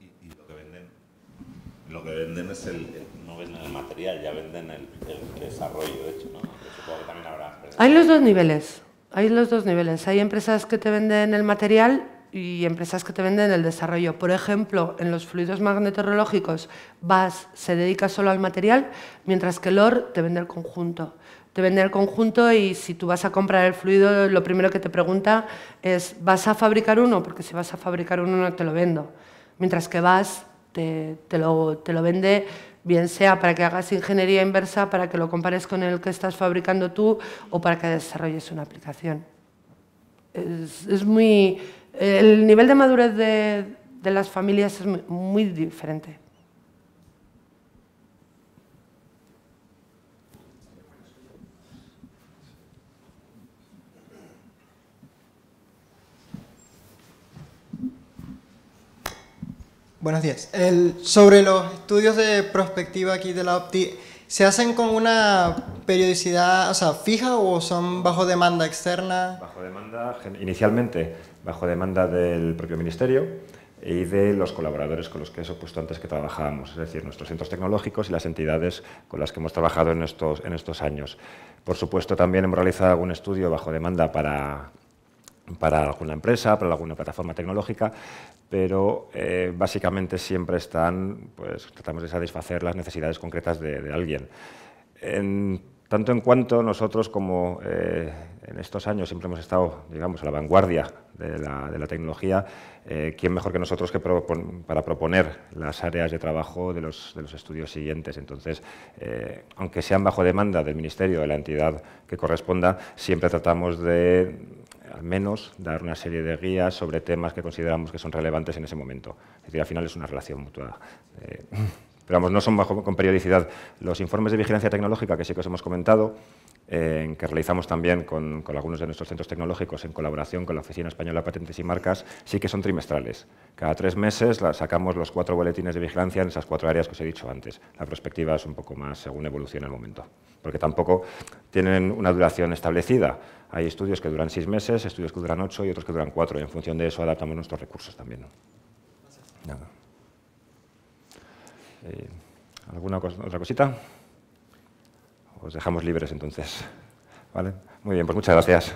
Y, lo, que venden, lo, que venden, es el, no venden el material, ya venden el, desarrollo, de hecho, ¿no? Hay los dos niveles, hay los dos niveles. Hay empresas que te venden el material y empresas que te venden el desarrollo. Por ejemplo, en los fluidos magnetorológicos, VAS se dedica solo al material, mientras que LOR te vende el conjunto te vende el conjunto y si tú vas a comprar el fluido, lo primero que te pregunta es, ¿vas a fabricar uno? Porque si vas a fabricar uno no te lo vendo. Mientras que vas, te, lo, vende bien sea para que hagas ingeniería inversa, para que lo compares con el que estás fabricando tú o para que desarrolles una aplicación. Es, muy, el nivel de madurez de, las familias es muy diferente. Buenos días. sobre los estudios de prospectiva aquí de la OPTI, ¿se hacen con una periodicidad fija o son bajo demanda externa? Bajo demanda, inicialmente, bajo demanda del propio Ministerio y de los colaboradores con los que he supuesto antes que trabajábamos, es decir, nuestros centros tecnológicos y las entidades con las que hemos trabajado en estos, en estos años. Por supuesto, también hemos realizado algún estudio bajo demanda para para alguna empresa, para alguna plataforma tecnológica, pero eh, básicamente siempre están, pues tratamos de satisfacer las necesidades concretas de, alguien. tanto en cuanto nosotros como eh, en estos años siempre hemos estado, digamos, a la vanguardia de la, tecnología, eh, ¿quién mejor que nosotros que para proponer las áreas de trabajo de los, de los estudios siguientes? Entonces, aunque sean bajo demanda del Ministerio, de la entidad que corresponda, siempre tratamos de al menos dar una serie de guías sobre temas que consideramos que son relevantes en ese momento. Es decir, al final es una relación mutua. Eh, pero vamos, no son con periodicidad. Los informes de vigilancia tecnológica, que sí que os hemos comentado, eh, que realizamos también con, con, algunos de nuestros centros tecnológicos en colaboración con la Oficina Española de Patentes y Marcas, sí que son trimestrales. Cada tres meses sacamos los cuatro boletines de vigilancia en esas cuatro áreas que os he dicho antes. La perspectiva es un poco más según evoluciona el momento, porque tampoco tienen una duración establecida. Hay estudios que duran seis meses, estudios que duran ocho y otros que duran cuatro, y en función de eso adaptamos nuestros recursos también. Eh, ¿Alguna otra cosita? Os dejamos libres entonces. Muy bien, pues muchas gracias.